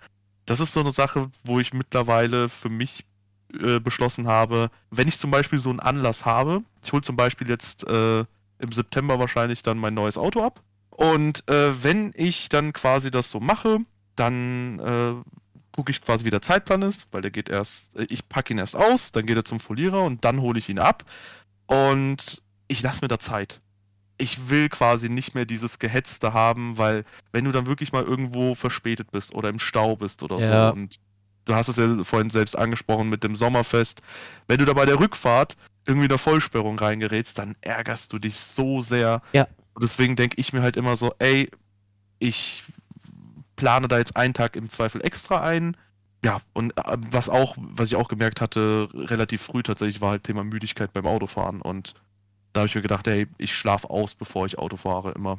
das ist so eine Sache, wo ich mittlerweile für mich äh, beschlossen habe, wenn ich zum Beispiel so einen Anlass habe, ich hole zum Beispiel jetzt äh, im September wahrscheinlich dann mein neues Auto ab. Und äh, wenn ich dann quasi das so mache, dann äh, gucke ich quasi, wie der Zeitplan ist, weil der geht erst, ich packe ihn erst aus, dann geht er zum Folierer und dann hole ich ihn ab. Und ich lasse mir da Zeit ich will quasi nicht mehr dieses Gehetzte haben, weil wenn du dann wirklich mal irgendwo verspätet bist oder im Stau bist oder ja. so und du hast es ja vorhin selbst angesprochen mit dem Sommerfest, wenn du da bei der Rückfahrt irgendwie in der Vollsperrung reingerätst, dann ärgerst du dich so sehr. Ja. Und deswegen denke ich mir halt immer so, ey, ich plane da jetzt einen Tag im Zweifel extra ein. Ja, und äh, was auch, was ich auch gemerkt hatte, relativ früh tatsächlich war halt Thema Müdigkeit beim Autofahren und da habe ich mir gedacht, hey, ich schlafe aus, bevor ich Auto fahre, immer.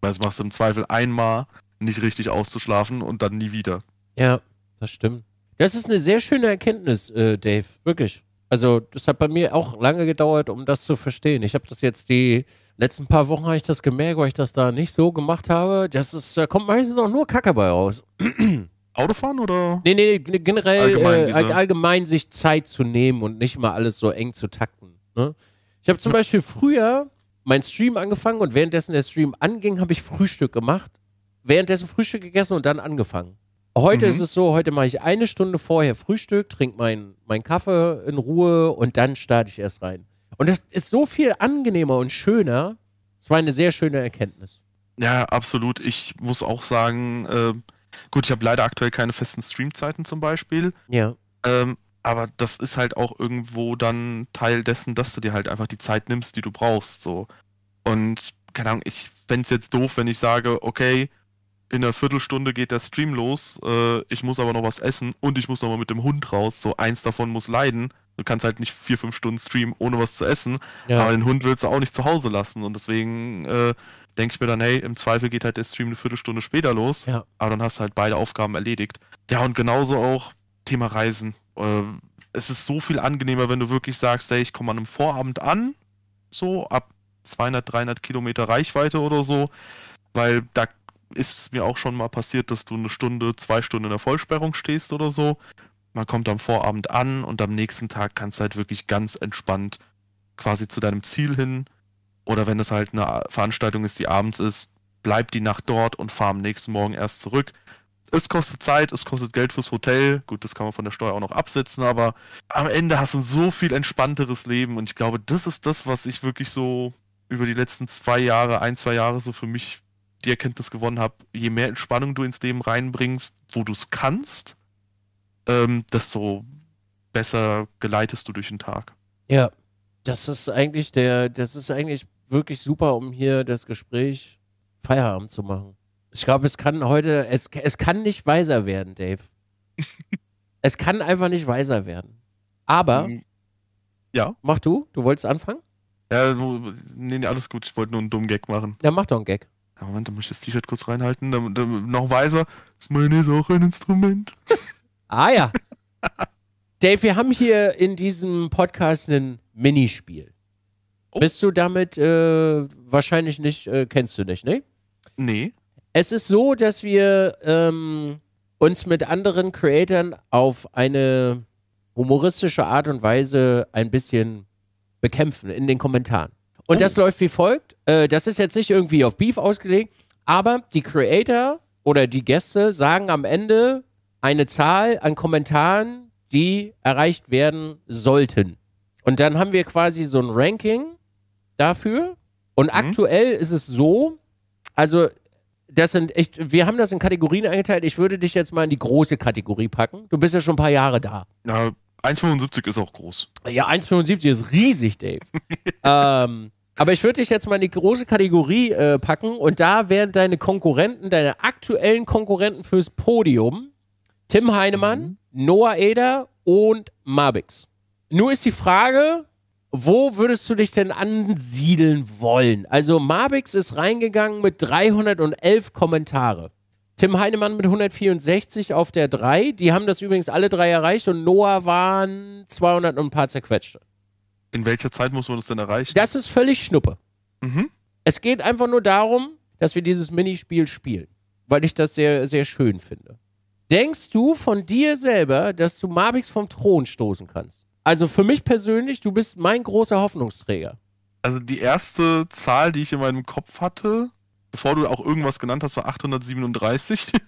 Weil es machst du im Zweifel einmal nicht richtig auszuschlafen und dann nie wieder. Ja, das stimmt. Das ist eine sehr schöne Erkenntnis, äh, Dave. Wirklich. Also, das hat bei mir auch lange gedauert, um das zu verstehen. Ich habe das jetzt die letzten paar Wochen habe ich das gemerkt, weil ich das da nicht so gemacht habe. Das ist, da kommt meistens auch nur Kacke bei raus. Autofahren oder? Nee, nee, generell allgemein, äh, allgemein, sich Zeit zu nehmen und nicht mal alles so eng zu takten. Ne? Ich habe zum Beispiel früher meinen Stream angefangen und währenddessen der Stream anging, habe ich Frühstück gemacht. Währenddessen Frühstück gegessen und dann angefangen. Heute mhm. ist es so, heute mache ich eine Stunde vorher Frühstück, trinke meinen mein Kaffee in Ruhe und dann starte ich erst rein. Und das ist so viel angenehmer und schöner. Es war eine sehr schöne Erkenntnis. Ja, absolut. Ich muss auch sagen, äh, gut, ich habe leider aktuell keine festen Streamzeiten zum Beispiel. Ja. Ähm, aber das ist halt auch irgendwo dann Teil dessen, dass du dir halt einfach die Zeit nimmst, die du brauchst, so. Und, keine Ahnung, ich fände es jetzt doof, wenn ich sage, okay, in einer Viertelstunde geht der Stream los, äh, ich muss aber noch was essen und ich muss noch mal mit dem Hund raus, so eins davon muss leiden. Du kannst halt nicht vier, fünf Stunden streamen, ohne was zu essen, ja. aber den Hund willst du auch nicht zu Hause lassen und deswegen äh, denke ich mir dann, hey, im Zweifel geht halt der Stream eine Viertelstunde später los, ja. aber dann hast du halt beide Aufgaben erledigt. Ja, und genauso auch Thema Reisen. Ähm, es ist so viel angenehmer, wenn du wirklich sagst, hey, ich komme an einem Vorabend an, so ab 200, 300 Kilometer Reichweite oder so, weil da ist es mir auch schon mal passiert, dass du eine Stunde, zwei Stunden in der Vollsperrung stehst oder so. Man kommt am Vorabend an und am nächsten Tag kannst du halt wirklich ganz entspannt quasi zu deinem Ziel hin. Oder wenn es halt eine Veranstaltung ist, die abends ist, bleib die Nacht dort und fahr am nächsten Morgen erst zurück es kostet Zeit, es kostet Geld fürs Hotel. Gut, das kann man von der Steuer auch noch absetzen, aber am Ende hast du ein so viel entspannteres Leben und ich glaube, das ist das, was ich wirklich so über die letzten zwei Jahre, ein, zwei Jahre so für mich die Erkenntnis gewonnen habe. Je mehr Entspannung du ins Leben reinbringst, wo du es kannst, ähm, desto besser geleitest du durch den Tag. Ja, das ist eigentlich der, das ist eigentlich wirklich super, um hier das Gespräch Feierabend zu machen. Ich glaube, es kann heute, es, es kann nicht weiser werden, Dave. es kann einfach nicht weiser werden. Aber. Mm, ja. Mach du, du wolltest anfangen? Ja, nee, nee, alles gut. Ich wollte nur einen dummen Gag machen. Ja, mach doch einen Gag. Ja, Moment, da muss ich das T-Shirt kurz reinhalten. Dann, dann, noch weiser, ist Mayonnaise auch ein Instrument? ah ja. Dave, wir haben hier in diesem Podcast ein Minispiel. Oh. Bist du damit äh, wahrscheinlich nicht, äh, kennst du nicht, ne? Nee. Es ist so, dass wir ähm, uns mit anderen Creatoren auf eine humoristische Art und Weise ein bisschen bekämpfen in den Kommentaren. Und oh. das läuft wie folgt. Äh, das ist jetzt nicht irgendwie auf Beef ausgelegt, aber die Creator oder die Gäste sagen am Ende eine Zahl an Kommentaren, die erreicht werden sollten. Und dann haben wir quasi so ein Ranking dafür. Und mhm. aktuell ist es so, also das sind echt, wir haben das in Kategorien eingeteilt. Ich würde dich jetzt mal in die große Kategorie packen. Du bist ja schon ein paar Jahre da. Na, 1,75 ist auch groß. Ja, 1,75 ist riesig, Dave. ähm, aber ich würde dich jetzt mal in die große Kategorie äh, packen und da wären deine Konkurrenten, deine aktuellen Konkurrenten fürs Podium Tim Heinemann, mhm. Noah Eder und Mabix. Nur ist die Frage, wo würdest du dich denn ansiedeln wollen? Also Mabix ist reingegangen mit 311 Kommentare. Tim Heinemann mit 164 auf der 3. Die haben das übrigens alle drei erreicht und Noah waren 200 und ein paar zerquetschte. In welcher Zeit muss man das denn erreichen? Das ist völlig Schnuppe. Mhm. Es geht einfach nur darum, dass wir dieses Minispiel spielen, weil ich das sehr, sehr schön finde. Denkst du von dir selber, dass du Mabix vom Thron stoßen kannst? Also für mich persönlich, du bist mein großer Hoffnungsträger. Also die erste Zahl, die ich in meinem Kopf hatte, bevor du auch irgendwas genannt hast, war 837.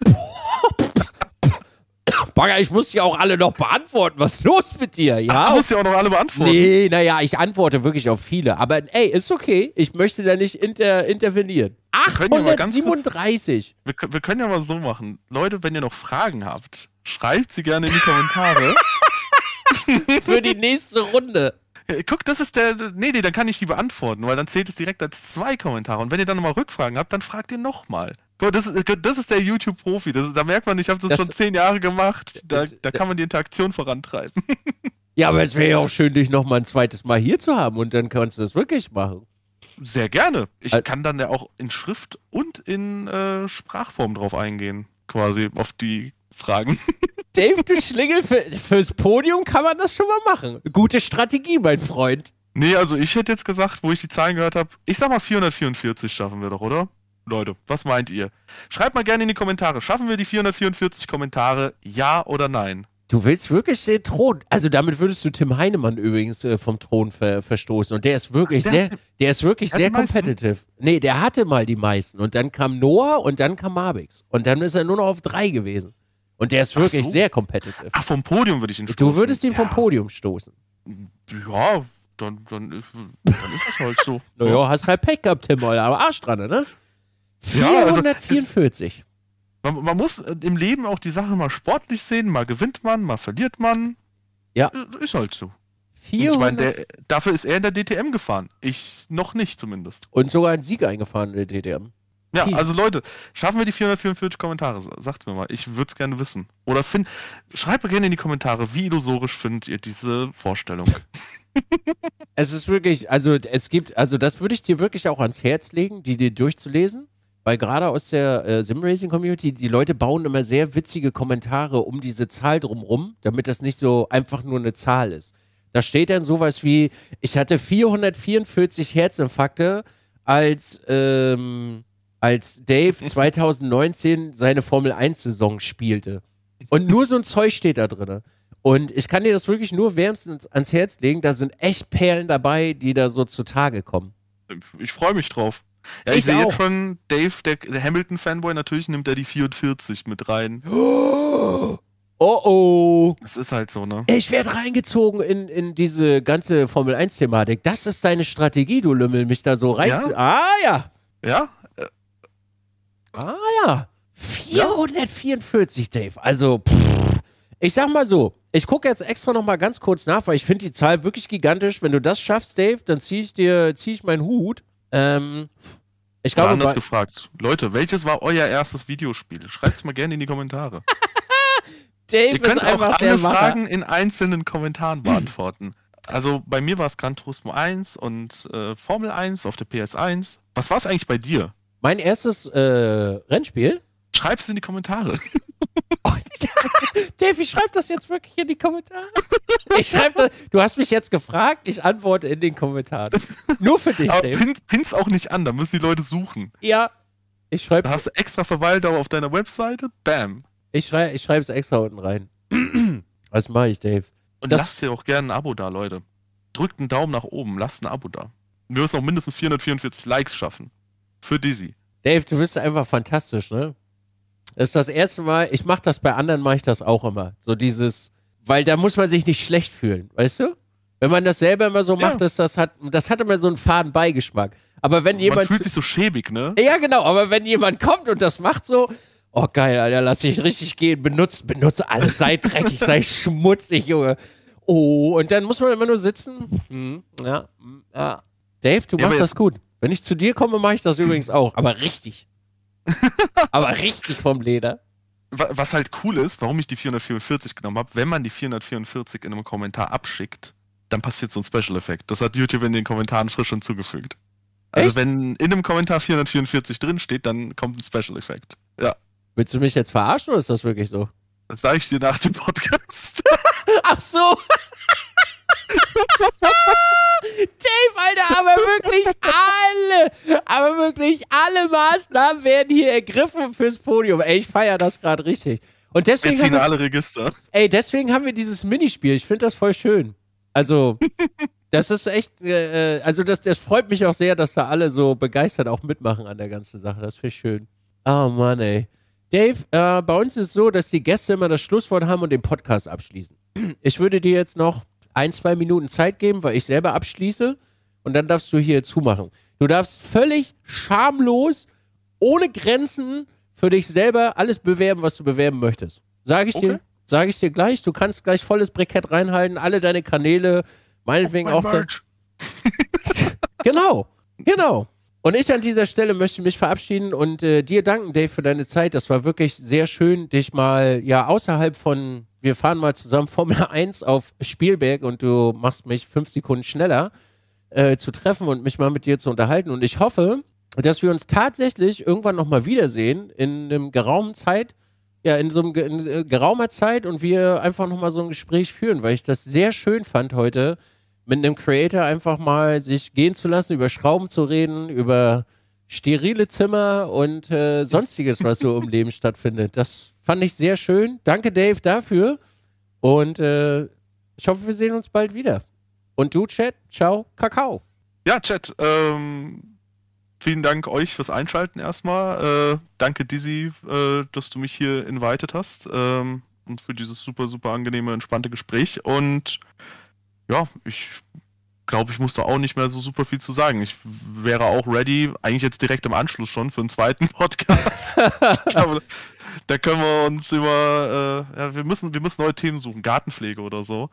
Bagger, ich muss die auch alle noch beantworten. Was ist los mit dir? Ja? Ach, du musst ja auch noch alle beantworten. Nee, naja, ich antworte wirklich auf viele. Aber ey, ist okay. Ich möchte da nicht inter intervenieren. 837. Wir können, ja mal, kurz, wir, wir können ja mal so machen. Leute, wenn ihr noch Fragen habt, schreibt sie gerne in die Kommentare. Für die nächste Runde. Äh, guck, das ist der. Nee, nee, dann kann ich die beantworten, weil dann zählt es direkt als zwei Kommentare. Und wenn ihr dann nochmal Rückfragen habt, dann fragt ihr nochmal. Guck, das ist, äh, das ist der YouTube-Profi. Da merkt man, ich habe das, das, schon zehn Jahre gemacht. Da, da kann man die Interaktion vorantreiben. Ja, aber es wäre ja auch schön, dich nochmal ein zweites Mal hier zu haben und dann kannst du das wirklich machen. Sehr gerne. Ich also, kann dann ja auch in Schrift und in äh, Sprachform drauf eingehen, quasi auf die fragen. Dave, du Schlingel, für, fürs Podium kann man das schon mal machen. Gute Strategie, mein Freund. Nee, also ich hätte jetzt gesagt, wo ich die Zahlen gehört habe, ich sag mal 444 schaffen wir doch, oder? Leute, was meint ihr? Schreibt mal gerne in die Kommentare. Schaffen wir die 444 Kommentare? Ja oder nein? Du willst wirklich den Thron. Also damit würdest du Tim Heinemann übrigens äh, vom Thron ver verstoßen. Und der ist wirklich der, sehr, der ist wirklich sehr competitive. Nee, der hatte mal die meisten. Und dann kam Noah und dann kam Mabix. Und dann ist er nur noch auf drei gewesen. Und der ist wirklich so. sehr competitive. Ach, vom Podium würde ich ihn stoßen. Du würdest ihn ja. vom Podium stoßen. Ja, dann, dann, ist, dann ist das halt so. Ne? naja, hast halt Pech gehabt, Tim, Alter, aber Arsch dran, ne? 444. Ja, also, man, man, muss im Leben auch die Sache mal sportlich sehen. Mal gewinnt man, mal verliert man. Ja. Äh, ist halt so. 400. ich meine, dafür ist er in der DTM gefahren. Ich noch nicht zumindest. Und sogar einen Sieg eingefahren in der DTM. Ja, also Leute, schaffen wir die 444 Kommentare? Sagt mir mal, ich würde es gerne wissen. Oder find, schreibt gerne in die Kommentare, wie illusorisch findet ihr diese Vorstellung? es ist wirklich, also es gibt, also das würde ich dir wirklich auch ans Herz legen, die dir durchzulesen, weil gerade aus der äh, Simracing Community, die Leute bauen immer sehr witzige Kommentare um diese Zahl drumrum, damit das nicht so einfach nur eine Zahl ist. Da steht dann sowas wie, ich hatte 444 Herzinfarkte als, ähm, als Dave 2019 seine Formel 1-Saison spielte. Und nur so ein Zeug steht da drin. Und ich kann dir das wirklich nur wärmstens ans Herz legen. Da sind echt Perlen dabei, die da so zutage kommen. Ich freue mich drauf. Ja, ich, ich sehe jetzt schon, Dave, der, Hamilton-Fanboy, natürlich nimmt er die 44 mit rein. Oh oh. Das ist halt so, ne? Ich werde reingezogen in, in diese ganze Formel 1-Thematik. Das ist deine Strategie, du Lümmel, mich da so rein. Ja? Ah ja. Ja, Ah ja. 444, Dave. Also, pff, ich sag mal so, ich gucke jetzt extra nochmal ganz kurz nach, weil ich finde die Zahl wirklich gigantisch. Wenn du das schaffst, Dave, dann ziehe ich dir zieh ich meinen Hut. Ähm, ich glaube, anders gefragt. Leute, welches war euer erstes Videospiel? Schreibt es mal gerne in die Kommentare. Dave Ihr könnt auch alle Fragen in einzelnen Kommentaren beantworten. Also bei mir war es Gran Turismo 1 und äh, Formel 1 auf der PS1. Was war es eigentlich bei dir? Mein erstes äh, Rennspiel. Schreib's in die Kommentare. Dave, ich schreib das jetzt wirklich in die Kommentare. Ich schreibe das. Du hast mich jetzt gefragt, ich antworte in den Kommentaren. Nur für dich, Aber Dave. Pin, pin's auch nicht an, da müssen die Leute suchen. Ja. Ich schreib's. Da hast du extra Verweildauer auf deiner Webseite. Bam. Ich, schrei, ich schreib's extra unten rein. Was mache ich, Dave? Und das lasst dir auch gerne ein Abo da, Leute. Drückt einen Daumen nach oben, lasst ein Abo da. Du wirst auch mindestens 444 Likes schaffen für Dizzy. Dave, du bist einfach fantastisch, ne? Das ist das erste Mal, ich mache das bei anderen, mache ich das auch immer. So dieses, weil da muss man sich nicht schlecht fühlen, weißt du? Wenn man das selber immer so ja. macht, ist das hat, das hat immer so einen faden Beigeschmack. Aber wenn jemand. Man fühlt sich so schäbig, ne? Ja, genau, aber wenn jemand kommt und das macht so, oh geil, Alter, lass dich richtig gehen, benutze, benutze alles, sei dreckig, sei schmutzig, Junge. Oh, und dann muss man immer nur sitzen. Hm, ja, hm, ja. Dave, du ja, machst das gut. Wenn ich zu dir komme, mache ich das übrigens auch. Aber richtig. aber richtig vom Leder. Was halt cool ist, warum ich die 444 genommen habe, wenn man die 444 in einem Kommentar abschickt, dann passiert so ein Special Effekt. Das hat YouTube in den Kommentaren frisch hinzugefügt. Also Echt? wenn in einem Kommentar 444 drin steht, dann kommt ein Special Effekt. Ja. Willst du mich jetzt verarschen oder ist das wirklich so? Das sage ich dir nach dem Podcast. Ach so. Dave, Alter, aber wirklich alle, aber wirklich alle Maßnahmen werden hier ergriffen fürs Podium. Ey, ich feiere das gerade richtig. Und deswegen. Wir ziehen alle Register. Ey, deswegen haben wir dieses Minispiel. Ich finde das voll schön. Also, das ist echt, äh, äh, also das, das freut mich auch sehr, dass da alle so begeistert auch mitmachen an der ganzen Sache. Das finde ich schön. Oh Mann, ey. Dave, äh, bei uns ist es so, dass die Gäste immer das Schlusswort haben und den Podcast abschließen. Ich würde dir jetzt noch ein, zwei Minuten Zeit geben, weil ich selber abschließe und dann darfst du hier zumachen. Du darfst völlig schamlos, ohne Grenzen für dich selber alles bewerben, was du bewerben möchtest. Sag ich okay. dir, sag ich dir gleich. Du kannst gleich volles Brikett reinhalten, alle deine Kanäle, meinetwegen auch. Merch. genau, genau. Und ich an dieser Stelle möchte mich verabschieden und äh, dir danken, Dave, für deine Zeit. Das war wirklich sehr schön, dich mal ja außerhalb von wir fahren mal zusammen Formel 1 auf Spielberg und du machst mich fünf Sekunden schneller äh, zu treffen und mich mal mit dir zu unterhalten. Und ich hoffe, dass wir uns tatsächlich irgendwann nochmal wiedersehen in einem geraumen Zeit, ja, in so einem in äh, geraumer Zeit und wir einfach nochmal so ein Gespräch führen, weil ich das sehr schön fand heute, mit einem Creator einfach mal sich gehen zu lassen, über Schrauben zu reden, über sterile Zimmer und äh, sonstiges, was so im Leben stattfindet. Das Fand ich sehr schön. Danke, Dave, dafür. Und äh, ich hoffe, wir sehen uns bald wieder. Und du, Chat, ciao, Kakao. Ja, Chat, ähm, vielen Dank euch fürs Einschalten erstmal. Äh, danke, Dizzy, äh, dass du mich hier invited hast ähm, und für dieses super, super angenehme, entspannte Gespräch. Und ja, ich glaube, ich muss da auch nicht mehr so super viel zu sagen. Ich wäre auch ready, eigentlich jetzt direkt im Anschluss schon für einen zweiten Podcast. glaube, da können wir uns über, äh, ja, wir müssen, wir müssen neue Themen suchen, Gartenpflege oder so.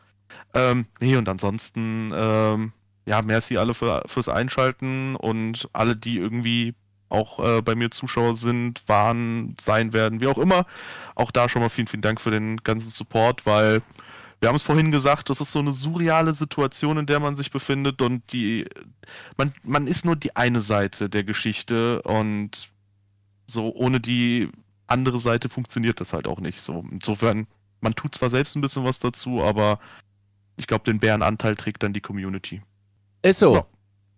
Ähm, nee, und ansonsten, ähm, ja, merci alle für, fürs Einschalten und alle, die irgendwie auch äh, bei mir Zuschauer sind, waren, sein werden, wie auch immer. Auch da schon mal vielen, vielen Dank für den ganzen Support, weil wir haben es vorhin gesagt, das ist so eine surreale Situation, in der man sich befindet und die, man, man ist nur die eine Seite der Geschichte und so ohne die andere Seite funktioniert das halt auch nicht so. Insofern, man tut zwar selbst ein bisschen was dazu, aber ich glaube, den Bärenanteil trägt dann die Community. Ist so. Ja.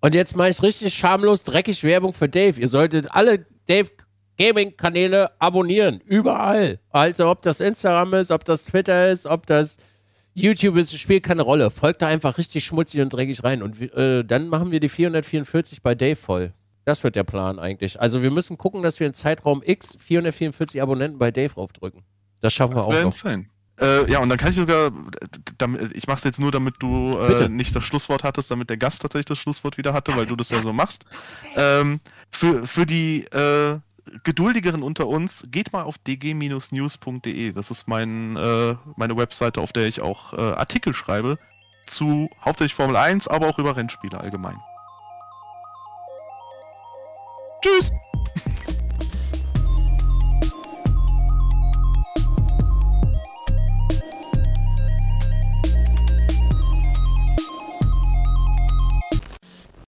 Und jetzt mache ich richtig schamlos dreckig Werbung für Dave. Ihr solltet alle Dave Gaming Kanäle abonnieren. Überall. Also ob das Instagram ist, ob das Twitter ist, ob das YouTube ist, spielt keine Rolle. Folgt da einfach richtig schmutzig und dreckig rein. Und äh, dann machen wir die 444 bei Dave voll. Das wird der Plan eigentlich. Also wir müssen gucken, dass wir in Zeitraum X 444 Abonnenten bei Dave raufdrücken. Das schaffen das wir auch noch. Insane. Äh, ja, und dann kann ich sogar, damit, ich mache es jetzt nur, damit du äh, nicht das Schlusswort hattest, damit der Gast tatsächlich das Schlusswort wieder hatte, weil du das ja so machst. Ähm, für, für die äh, Geduldigeren unter uns, geht mal auf dg-news.de. Das ist mein, äh, meine Webseite, auf der ich auch äh, Artikel schreibe zu hauptsächlich Formel 1, aber auch über Rennspiele allgemein. Tschüss!